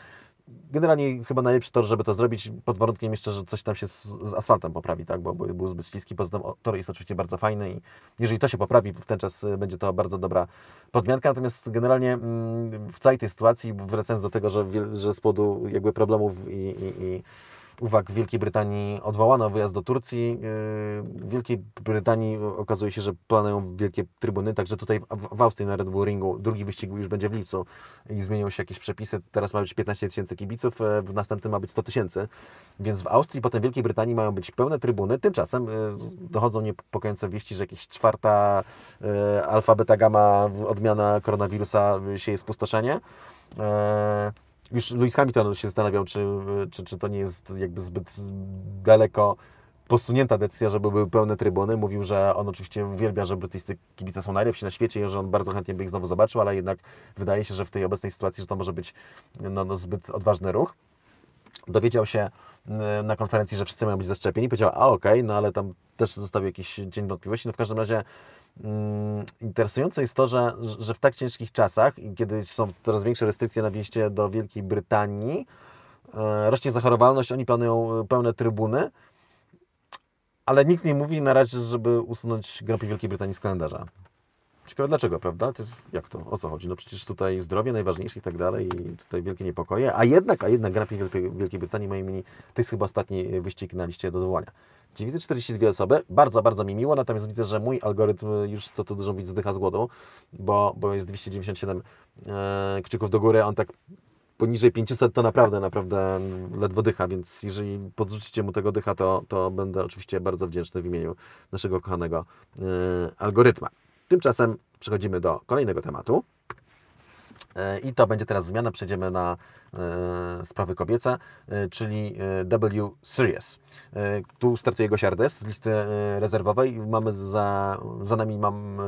Generalnie chyba najlepszy tor, żeby to zrobić, pod warunkiem jeszcze, że coś tam się z, z asfaltem poprawi, tak? bo, bo był zbyt śliski, poza tym tor jest oczywiście bardzo fajny i jeżeli to się poprawi, w ten czas y, będzie to bardzo dobra podmianka, natomiast generalnie mm, w całej tej sytuacji, wracając do tego, że, że z powodu jakby problemów i, i, i uwag Wielkiej Brytanii odwołano wyjazd do Turcji. E, w Wielkiej Brytanii okazuje się, że planują wielkie trybuny, także tutaj w Austrii na Red Bull Ringu drugi wyścig już będzie w lipcu i zmienią się jakieś przepisy. Teraz ma być 15 tysięcy kibiców, e, w następnym ma być 100 tysięcy, więc w Austrii, potem w Wielkiej Brytanii mają być pełne trybuny. Tymczasem e, dochodzą niepokojące wieści, że jakieś czwarta alfa, beta, gamma odmiana koronawirusa sieje spustoszenie. Już Lewis Hamilton się zastanawiał, czy, czy, czy to nie jest jakby zbyt daleko posunięta decyzja, żeby były pełne trybuny. Mówił, że on oczywiście uwielbia, że brytyjscy kibice są najlepsi na świecie i że on bardzo chętnie by ich znowu zobaczył, ale jednak wydaje się, że w tej obecnej sytuacji, że to może być no, no zbyt odważny ruch. Dowiedział się y, na konferencji, że wszyscy mają być zaszczepieni. Powiedział, a okej, okay, no ale tam też zostawił jakiś dzień wątpliwości. No w każdym razie Mm, interesujące jest to, że, że w tak ciężkich czasach, kiedy są coraz większe restrykcje na wjeździe do Wielkiej Brytanii, e, rośnie zachorowalność, oni planują e, pełne trybuny, ale nikt nie mówi na razie, żeby usunąć Grand Prix Wielkiej Brytanii z kalendarza. Ciekawe dlaczego, prawda? Jak to, o co chodzi? No przecież tutaj zdrowie najważniejsze i tak dalej i tutaj wielkie niepokoje, a jednak, a jednak Grand Prix Wielkiej Brytanii, moim imieniu, to jest chyba ostatni e, wyścig na liście do dowołania. Czyli widzę 42 osoby, bardzo, bardzo mi miło, natomiast widzę, że mój algorytm e, już co to dużo widz zdycha z głodu, bo, bo jest 297 e, krzyków do góry, on tak poniżej 500 to naprawdę, naprawdę ledwo dycha, więc jeżeli podrzucicie mu tego dycha, to, to będę oczywiście bardzo wdzięczny w imieniu naszego kochanego e, algorytma. Tymczasem przechodzimy do kolejnego tematu. E, I to będzie teraz zmiana, przejdziemy na e, sprawy kobiece, e, czyli W Series. Tu startuje Gosia Ardes z listy rezerwowej. Mamy za, za nami mam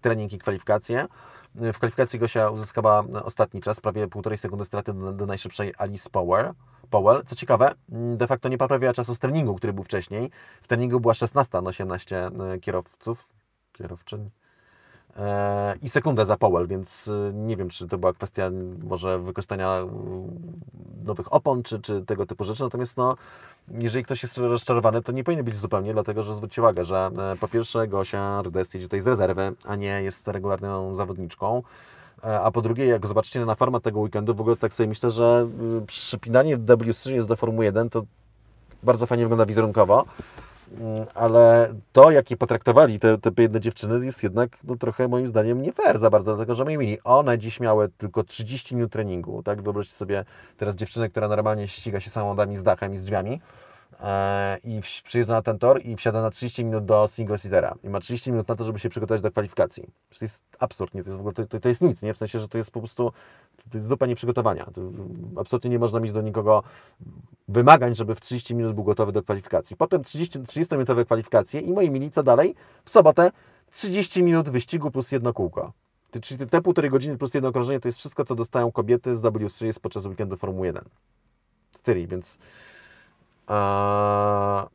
trening i kwalifikacje. W kwalifikacji Gosia uzyskała ostatni czas, prawie półtorej sekundy straty do, do najszybszej Alice Power. Powell. Co ciekawe, mm, de facto nie poprawiła czasu z treningu, który był wcześniej. W treningu była 16 na 18 kierowców, kierowczyń E, i sekundę za Powell, więc y, nie wiem, czy to była kwestia może wykorzystania y, nowych opon, czy, czy tego typu rzeczy. Natomiast no, jeżeli ktoś jest rozczarowany, to nie powinien być zupełnie, dlatego że zwróćcie uwagę, że e, po pierwsze Gosia Rdes jedzie tutaj z rezerwy, a nie jest regularną zawodniczką. E, a po drugie, jak zobaczycie na format tego weekendu, w ogóle tak sobie myślę, że y, przypinanie w W3 jest do Formuły 1, to bardzo fajnie wygląda wizerunkowo. Mm, ale to, jakie potraktowali te, te biedne dziewczyny, jest jednak no, trochę moim zdaniem nie fair za bardzo, dlatego że my mieli, one dziś miały tylko 30 minut treningu, tak? Wyobraźcie sobie teraz dziewczynę, która normalnie ściga się samolotami z dachem i z drzwiami, E, i przyjeżdża na ten tor i wsiada na 30 minut do single seatera i ma 30 minut na to, żeby się przygotować do kwalifikacji. To jest absurd, nie? To, jest w ogóle, to, to jest nic, nie? w sensie, że to jest po prostu to jest zupa nieprzygotowania. To absolutnie nie można mieć do nikogo wymagań, żeby w 30 minut był gotowy do kwalifikacji. Potem 30-minutowe 30 kwalifikacje i moi mili, co dalej? W sobotę 30 minut wyścigu plus jedno kółko. Czyli te, te półtorej godziny plus jedno okrążenie to jest wszystko, co dostają kobiety z W WC podczas weekendu Formuły 1. Styli, więc a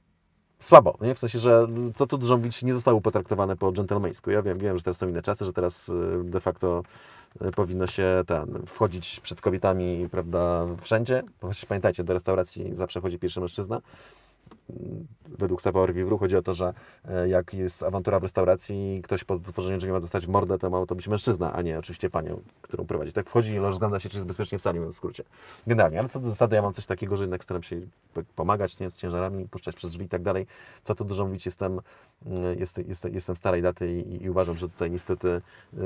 słabo, nie? W sensie, że co tu dużo mówić, nie zostało potraktowane po dżentelmeńsku. Ja wiem, wiem, że teraz są inne czasy, że teraz y, de facto y, powinno się ten, wchodzić przed kobietami, prawda, wszędzie. Bo pamiętajcie, do restauracji zawsze chodzi pierwszy mężczyzna według Savory Orwiwru chodzi o to, że e, jak jest awantura w restauracji i ktoś po tworzeniu czegoś ma dostać mordę, to ma to być mężczyzna, a nie oczywiście panią, którą prowadzi. Tak wchodzi i rozgląda się, czy jest bezpiecznie w sali, w skrócie. Generalnie, ale co do zasady, ja mam coś takiego, że jednak staram się pomagać nie, z ciężarami, puszczać przez drzwi i tak dalej. Co tu dużo mówić, jestem, e, jest, jest, jestem starej daty i, i, uważam, że tutaj niestety yy,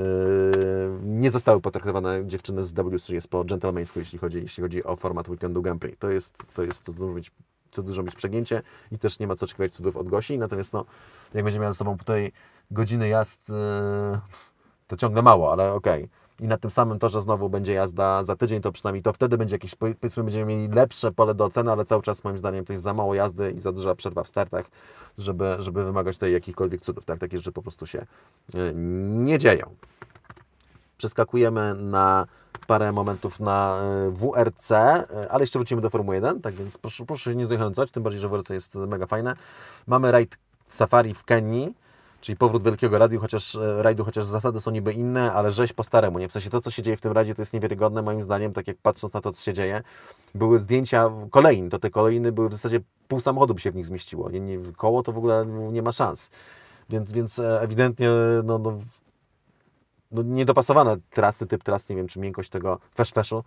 nie zostały potraktowane dziewczyny z W Series po dżentelmeńsku, jeśli chodzi, jeśli chodzi o format weekendu Grand Prix. To jest, to jest, to, to może co dużo mieć przegięcie i też nie ma co oczekiwać cudów od Gosi. Natomiast no, jak będzie miała ze sobą tutaj godziny jazd, e, to ciągle mało, ale okej. Okay i na tym samym to, że znowu będzie jazda za tydzień, to przynajmniej to wtedy będzie jakieś, powiedzmy, będziemy mieli lepsze pole do oceny, ale cały czas moim zdaniem to jest za mało jazdy i za duża przerwa w startach, żeby, żeby wymagać tutaj jakichkolwiek cudów. Tak? Takie rzeczy po prostu się e, nie dzieją. Przeskakujemy na parę momentów na y, WRC, y, ale jeszcze wrócimy do Formuły 1, tak więc proszę, proszę się nie zniechęcać, tym bardziej, że WRC jest mega fajne. Mamy rajd safari w Kenii, czyli powrót wielkiego radiu, chociaż y, rajdu, chociaż zasady są niby inne, ale rzeź po staremu, nie? W sensie to, co się dzieje w tym radzie, to jest niewiarygodne moim zdaniem, tak jak patrząc na to, co się dzieje. Były zdjęcia kolejn, to te kolejny były w zasadzie pół samochodu by się w nich zmieściło, nie, nie, koło to w ogóle nie ma szans. Więc, więc e, ewidentnie no, no, no, niedopasowane trasy, typ tras, nie wiem, czy miękkość tego feszfeszu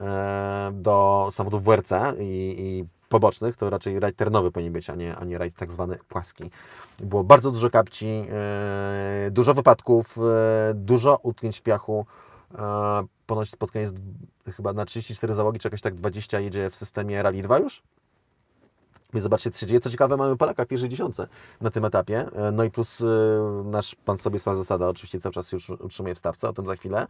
e, do samochodów WRC i, i pobocznych, to raczej rajd terenowy powinien być, a nie, a nie rajd tak zwany płaski. Było bardzo dużo kapci, e, dużo wypadków, e, dużo utknięć w piachu. Ponoć spotkanie jest chyba na 34 załogi, czy jakoś tak 20 jedzie w systemie Rally 2 już? Więc zobaczcie, co się dzieje. Co ciekawe, mamy Polaka w pierwszej dziesiątce na tym etapie. E, no i plus e, nasz pan sobie stała zasada, oczywiście cały czas się utrzymuje w stawce, o tym za chwilę.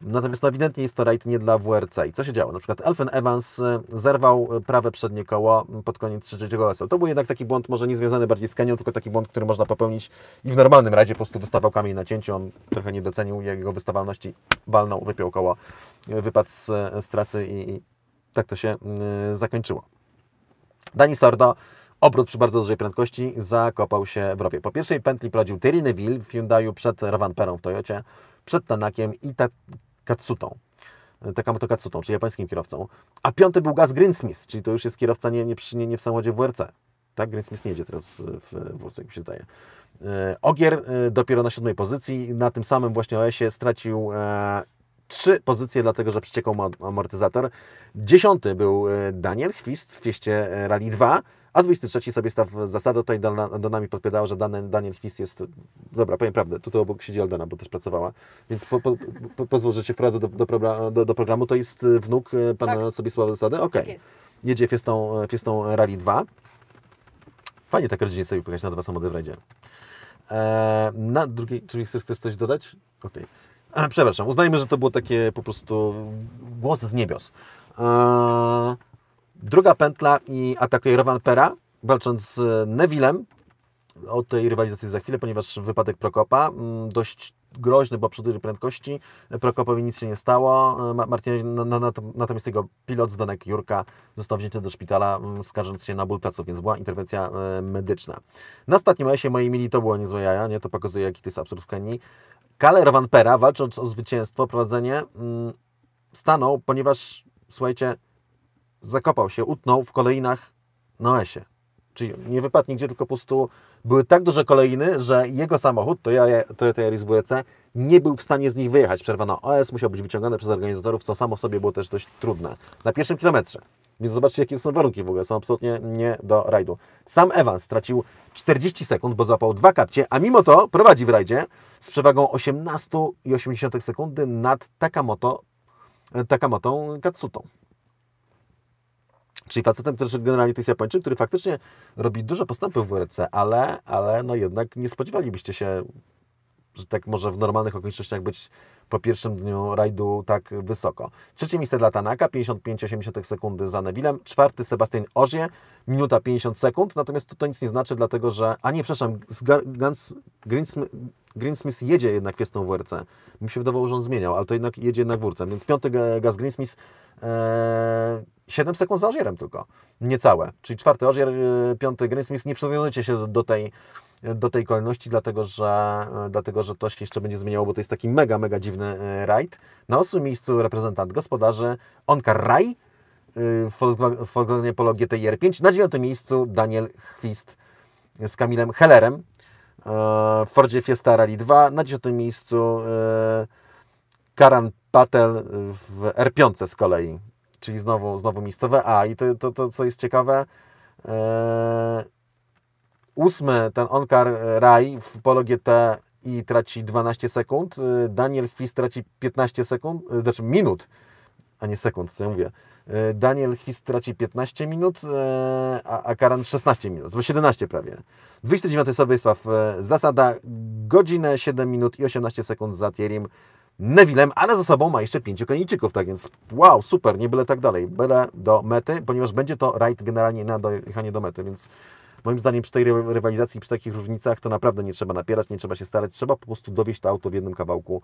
Natomiast no, ewidentnie jest to rajd nie dla WRC. I co się działo? Na przykład Elfen Evans e, zerwał prawe przednie koło pod koniec trzeciego lesa. To był jednak taki błąd, może nie związany bardziej z Kenią, tylko taki błąd, który można popełnić i w normalnym razie po prostu wystawał kamień na cięciu. On trochę nie docenił jego wystawalności, walnął, wypiął koło, wypadł z, z trasy i, i tak to się y, zakończyło. Dani Sordo Obrót przy bardzo dużej prędkości zakopał się w rowie. Po pierwszej pętli prowadził Thierry Neville w Hyundaiu przed Ravanperą w Toyocie, przed Tanakiem i ta Katsutą. Takamoto Katsutą, czyli japońskim kierowcą. A piąty był Gaz Greensmith, czyli to już jest kierowca nie, nie, nie, nie w samochodzie WRC. Tak? Greensmith nie jedzie teraz w WRC, jak mi się zdaje. E, Ogier e, dopiero na siódmej pozycji, na tym samym właśnie OS-ie stracił e, trzy pozycje, dlatego że przeciekał amortyzator. Dziesiąty był e, Daniel Chwist w fieście e, Rally 2, a 23 sobie staw Zasada Tutaj Donami podpowiadała, że Daniel Chwist jest... Dobra, powiem prawdę, tutaj obok siedzi Aldona, bo też pracowała, więc po, po, po, pozwól, że się wprowadzę do, do, do, do, programu. To jest e, wnuk pana tak. sobie sława zasady? Tak Okej. Okay. Tak Jedzie fiestą, fiestą Rally 2. Fajnie tak rodzinie sobie pojechać na dwa samochody w rajdzie. Eee, na drugiej... Czy chcesz, chcesz coś dodać? Okej. Okay przepraszam, uznajmy, że to było takie po prostu głos z niebios. E, druga pętla i atakuje Rowan Pera, walcząc z Nevillem. O tej rywalizacji za chwilę, ponieważ wypadek Prokopa mm, dość groźny, bo przy dużej prędkości Prokopowi nic się nie stało. E, Martin, natomiast jego pilot, Zdenek Jurka, został wzięty do szpitala, mm, skarżąc się na ból pleców, więc była interwencja e, medyczna. Na ostatnim się moi mili, to było niezłe jaja, nie? To pokazuje, jaki to jest absurd w Kenii. Kaler Van Pera, walcząc o zwycięstwo, prowadzenie, mm, stanął, ponieważ, słuchajcie, zakopał się, utnął w kolejnach Noesie. Czyli nie wypadł nigdzie, tylko po prostu były tak duże kolejny, że jego samochód, to ja, Toyota Yaris WRC, nie był w stanie z nich wyjechać. Przerwano OS, musiał być wyciągany przez organizatorów, co samo sobie było też dość trudne. Na pierwszym kilometrze. Więc zobaczcie, jakie są warunki w ogóle. Są absolutnie nie do rajdu. Sam Evans stracił 40 sekund, bo złapał dwa kapcie, a mimo to prowadzi w rajdzie z przewagą 18,8 sekundy nad Takamoto, e, Takamotą Katsutą. Czyli facetem też generalnie to jest Japończyk, który faktycznie robi duże postępy w WRC, ale, ale no jednak nie spodziewalibyście się że tak może w normalnych okolicznościach być po pierwszym dniu rajdu tak wysoko. Trzecie miejsce dla Tanaka, 55,8 sekundy za Nevillem. Czwarty Sebastian Ozie, minuta 50 sekund. Natomiast to, to nic nie znaczy, dlatego że... A nie, przepraszam, Gans, Greensmith, Greensmith jedzie jednak w tą WRC. Mi się wydawało, że on zmieniał, ale to jednak jedzie jednak WRC. Więc piąty Gaz Greensmith... 7 e, sekund za Ozierem tylko, niecałe. Czyli czwarty Ozier, e, piąty Greensmith. Nie przywiązujcie się do, do tej do tej kolejności, dlatego że, e, dlatego że to się jeszcze będzie zmieniało, bo to jest taki mega, mega dziwny e, rajd. Na ósmym miejscu reprezentant gospodarzy Onkar Raj e, w Volkswagenie Polo GTR 5. Na dziewiątym miejscu Daniel Chwist z Kamilem Hellerem w Fordzie Fiesta Rally 2. Na dziesiątym miejscu Karan Patel w R5 z kolei, czyli znowu, znowu miejscowe A. I to, to, to co jest ciekawe, ósmy ten Onkar e, Raj w Polo GT i traci 12 sekund, e, Daniel Chwist traci 15 sekund, e, znaczy minut, a nie sekund, co ja mówię. Daniel Chwist traci 15 minut, a, Karan 16 minut, bo 17 prawie. 209 Sobysław, zasada godzinę 7 minut i 18 sekund za Thierrym Nevillem, ale za sobą ma jeszcze pięciu Kenijczyków, tak więc wow, super, nie byle tak dalej, byle do mety, ponieważ będzie to rajd generalnie na dojechanie do mety, więc Moim zdaniem przy tej rywalizacji, przy takich różnicach to naprawdę nie trzeba napierać, nie trzeba się starać, trzeba po prostu dowieść to auto w jednym kawałku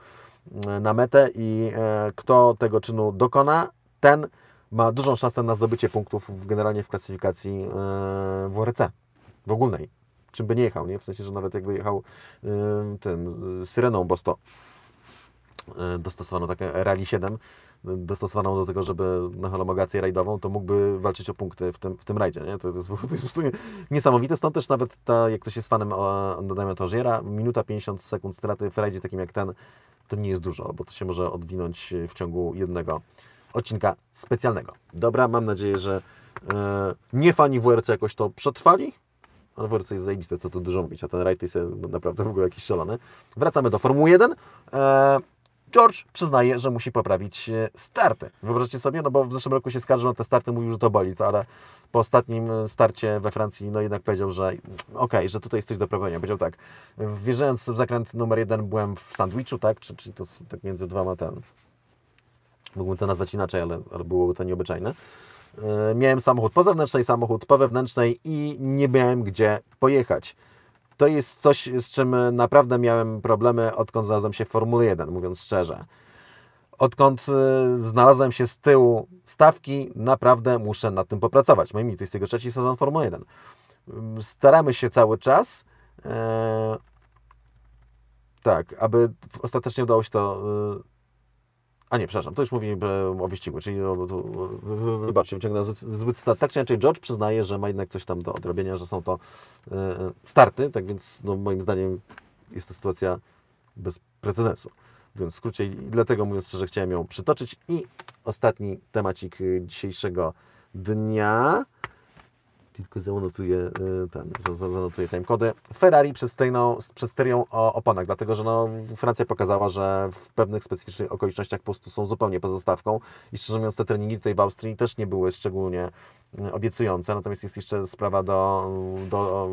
mm, na metę i e, kto tego czynu dokona, ten ma dużą szansę na zdobycie punktów generalnie w klasyfikacji e, WRC, w ogólnej. Czym by nie jechał, nie? W sensie, że nawet jakby jechał e, tym syreną Bosto, dostosowano takie Rally 7, dostosowaną do tego, żeby na homologację rajdową, to mógłby walczyć o punkty w tym, w tym rajdzie. Nie? To, to, jest, to jest po prostu niesamowite. Stąd też nawet ta, jak ktoś z fanem Damiana Tożiera, minuta 50 sekund straty w rajdzie takim jak ten, to nie jest dużo, bo to się może odwinąć w ciągu jednego odcinka specjalnego. Dobra, mam nadzieję, że yy, nie fani WRC jakoś to przetrwali, ale WRC jest zajebiste, co tu dużo mówić, a ten rajd jest e, naprawdę w ogóle jakiś szalony. Wracamy do Formuły 1. George przyznaje, że musi poprawić e, starty. Wyobraźcie sobie, no bo w zeszłym roku się skarżył na te starty, mówił, że to boli, to, ale po ostatnim e, starcie we Francji, no jednak powiedział, że mm, okej, okay, że tutaj jest coś do poprawienia. Powiedział tak, wjeżdżając w zakręt numer jeden byłem w sandwichu, tak, czyli to tak między dwoma ten, mógłbym to nazwać inaczej, ale, ale byłoby to nieobyczajne. E, miałem samochód po zewnętrznej, samochód po wewnętrznej i nie miałem gdzie pojechać to jest coś, z czym e, naprawdę miałem problemy, odkąd znalazłem się w Formule 1, mówiąc szczerze. Odkąd e, znalazłem się z tyłu stawki, naprawdę muszę nad tym popracować. Moim to jest tego trzeci sezon Formuły 1. Mm, staramy się cały czas, e, tak, aby ostatecznie udało się to a nie, przepraszam, to już mówimy e, o wyścigu, czyli no, no tu, wybaczcie, wyciągnę zły cytat. Tak czy inaczej, George przyznaje, że ma jednak coś tam do odrobienia, że są to e, e, starty, tak więc no, moim zdaniem jest to sytuacja bez precedensu. Więc w skrócie, i dlatego mówiąc szczerze, chciałem ją przytoczyć. I ostatni temacik dzisiejszego dnia tylko zanotuję, y, ten, zanotuję timecody. Ferrari przed, stejną, przed sterią oponach, dlatego że no, Francja pokazała, że w pewnych specyficznych okolicznościach po prostu są zupełnie pozostawką i szczerze mówiąc te treningi tutaj w Austrii też nie były szczególnie y, obiecujące, natomiast jest jeszcze sprawa do, do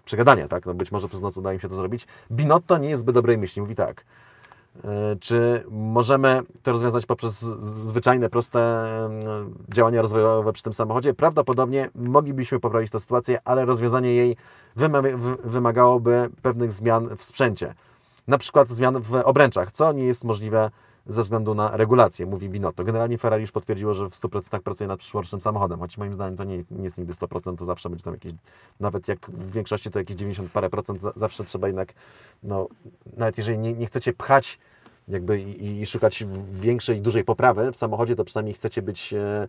y, przegadania, tak? No być może przez noc uda im się to zrobić. Binotto nie jest zbyt dobrej myśli, mówi tak. E, czy możemy to rozwiązać poprzez zwyczajne, proste działania rozwojowe przy tym samochodzie? Prawdopodobnie moglibyśmy poprawić tę sytuację, ale rozwiązanie jej wymagałoby pewnych zmian w sprzęcie. Na przykład zmian w obręczach, co nie jest możliwe ze względu na regulacje. mówi Binotto. Generalnie Ferrari już potwierdziło, że w 100% pracuje nad przyszłorocznym samochodem, choć moim zdaniem to nie, nie, jest nigdy 100%, to zawsze będzie tam jakieś, nawet jak w większości to jakieś 90 parę procent, zawsze trzeba jednak, no, nawet jeżeli nie, nie chcecie pchać jakby i, i szukać większej, dużej poprawy w samochodzie, to przynajmniej chcecie być e,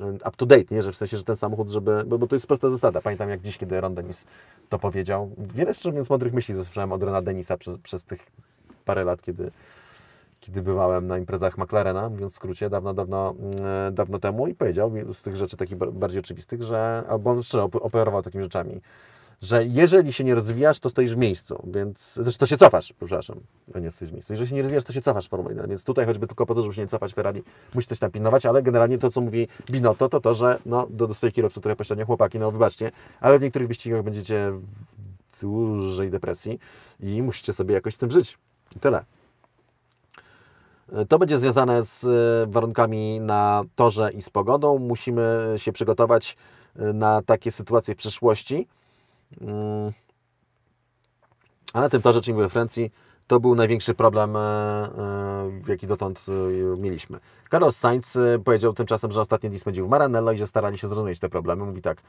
e, up to date, nie? że w sensie, że ten samochód, żeby, bo, bo to jest prosta zasada. Pamiętam jak dziś, kiedy Ron Dennis to powiedział. Wiele szczerze mówiąc mądrych myśli zasłyszałem od Rona Denisa przez, przez tych parę lat, kiedy, kiedy bywałem na imprezach McLarena, mówiąc w skrócie, dawno, dawno, mm, dawno temu i powiedział z tych rzeczy takich bardziej oczywistych, że, albo on szczerze operował takimi rzeczami, że jeżeli się nie rozwijasz, to stoisz w miejscu, więc znaczy, to się cofasz, przepraszam, a no nie stoisz w miejscu. Jeżeli się nie rozwijasz, to się cofasz formalnie. 1, no więc tutaj choćby tylko po to, żeby się nie cofać Ferrari, musi coś tam pilnować, ale generalnie to, co mówi Binotto, to to, że no, do, do swoich kierowców trochę pośrednio chłopaki, no wybaczcie, ale w niektórych wyścigach będziecie w dużej depresji i musicie sobie jakoś z tym żyć. I tyle. To będzie związane z e, warunkami na torze i z pogodą. Musimy się przygotować e, na takie sytuacje w przyszłości. Mm. Ale na tym torze, we Francji, to był największy problem, e, e, jaki dotąd e, mieliśmy. Carlos Sainz powiedział tymczasem, że ostatni dziś spędził w Maranello i że starali się zrozumieć te problemy. Mówi tak,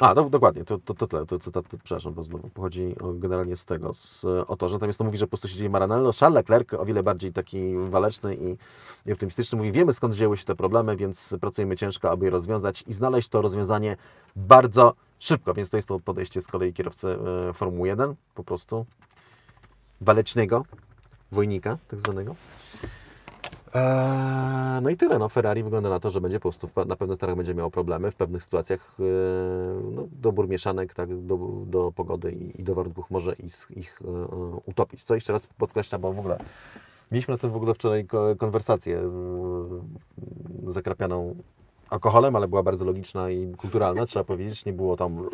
a, do, dokładnie, to, to, to tyle, to cytat, przepraszam, bo znowu pochodzi generalnie z tego, z, o to, że natomiast to mówi, że po prostu siedzi Maranello. Charles Leclerc, o wiele bardziej taki waleczny i, i optymistyczny, mówi, wiemy skąd wzięły się te problemy, więc pracujemy ciężko, aby je rozwiązać i znaleźć to rozwiązanie bardzo szybko, więc to jest to podejście z kolei kierowcy e, Formuły 1, po prostu walecznego, wojnika tak zwanego. Eee, no i tyle. No, Ferrari wygląda na to, że będzie po prostu na pewnych torach będzie miał problemy, w pewnych sytuacjach eee, no, dobór mieszanek tak, do, do pogody i, i do warunków może ich, ich e, e, utopić. Co jeszcze raz podkreślam, bo w ogóle mieliśmy na tym w ogóle wczoraj konwersację e, zakrapianą alkoholem, ale była bardzo logiczna i kulturalna, trzeba powiedzieć. Nie było tam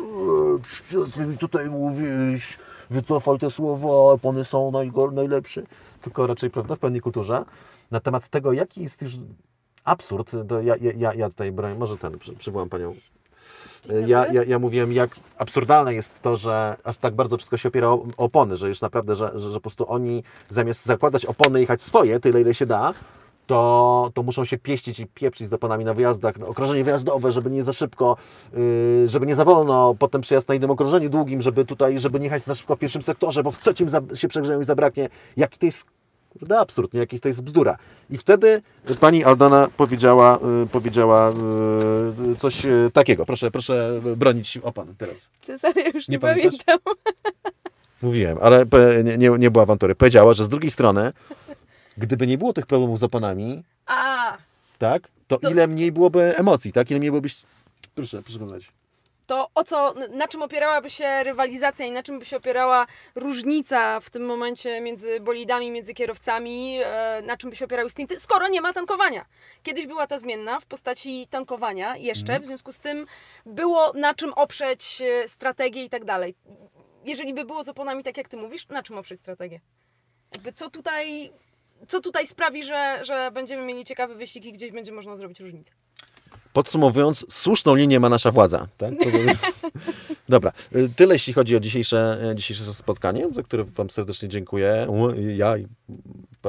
mi tutaj mówisz, wycofaj te słowa, one są najlepsze. Tylko raczej, prawda, w pełni kulturze na temat tego, jaki jest już absurd, ja, ja, ja tutaj, broń, może ten, przywołam Panią ja, ja, ja mówiłem, jak absurdalne jest to, że aż tak bardzo wszystko się opiera o opony, że już naprawdę, że, że, że po prostu oni zamiast zakładać opony i jechać swoje, tyle ile się da, to, to muszą się pieścić i pieprzyć z oponami na wyjazdach. No, okrążenie wyjazdowe, żeby nie za szybko, yy, żeby nie za wolno, potem przyjazd na innym okrążeniu długim, żeby tutaj, żeby nie jechać za szybko w pierwszym sektorze, bo w trzecim się przegrzeją i zabraknie. Jaki to jest Kurde, absurd, nie jakiś to jest bzdura. I wtedy pani Aldana powiedziała, y, powiedziała y, coś y, takiego. Proszę, proszę bronić pan teraz. Cezary, już nie, nie pamiętam. Mówiłem, ale nie, nie, nie była awantury. Powiedziała, że z drugiej strony, gdyby nie było tych problemów z opanami, A. tak, to, to, ile mniej byłoby emocji, tak? Ile mniej byłoby... Proszę, proszę oglądać to, o co, na czym opierałaby się rywalizacja i na czym by się opierała różnica w tym momencie między bolidami, między kierowcami, e, na czym by się opierały stinty, skoro nie ma tankowania. Kiedyś była ta zmienna w postaci tankowania jeszcze, mhm. w związku z tym było na czym oprzeć e, strategię i tak dalej. Jeżeli by było z oponami tak, jak ty mówisz, na czym oprzeć strategię? Jakby co tutaj, co tutaj sprawi, że, że będziemy mieli ciekawe wyścigi, gdzieś będzie można zrobić różnicę? Podsumowując, słuszną linię ma nasza władza. Tak? [LAUGHS] Dobra, y, tyle jeśli chodzi o dzisiejsze, e, dzisiejsze spotkanie, za które Wam serdecznie dziękuję. Ja i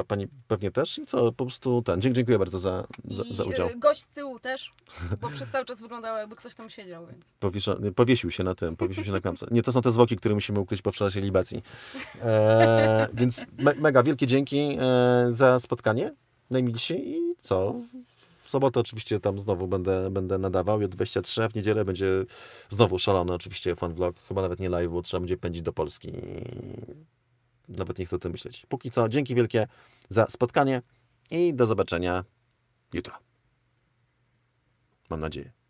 Pani pewnie też. I co, po prostu ten. Dziękuję bardzo za, za, I, za e, udział. gość z tyłu też, bo przez cały czas wyglądało, jakby ktoś tam siedział. Więc. Powiesza, y, powiesił się na tym, powiesił się na klamce. Nie, to są te zwłoki, które musimy ukryć po wczorajszej libacji. E, więc me, mega wielkie dzięki e, za spotkanie najmilsi i co? sobotę oczywiście tam znowu będę, będę nadawał i od 23, w niedzielę będzie znowu szalony oczywiście fan vlog, chyba nawet nie live, bo trzeba będzie pędzić do Polski. Nawet nie chcę o tym myśleć. Póki co, dzięki wielkie za spotkanie i do zobaczenia jutro. Mam nadzieję.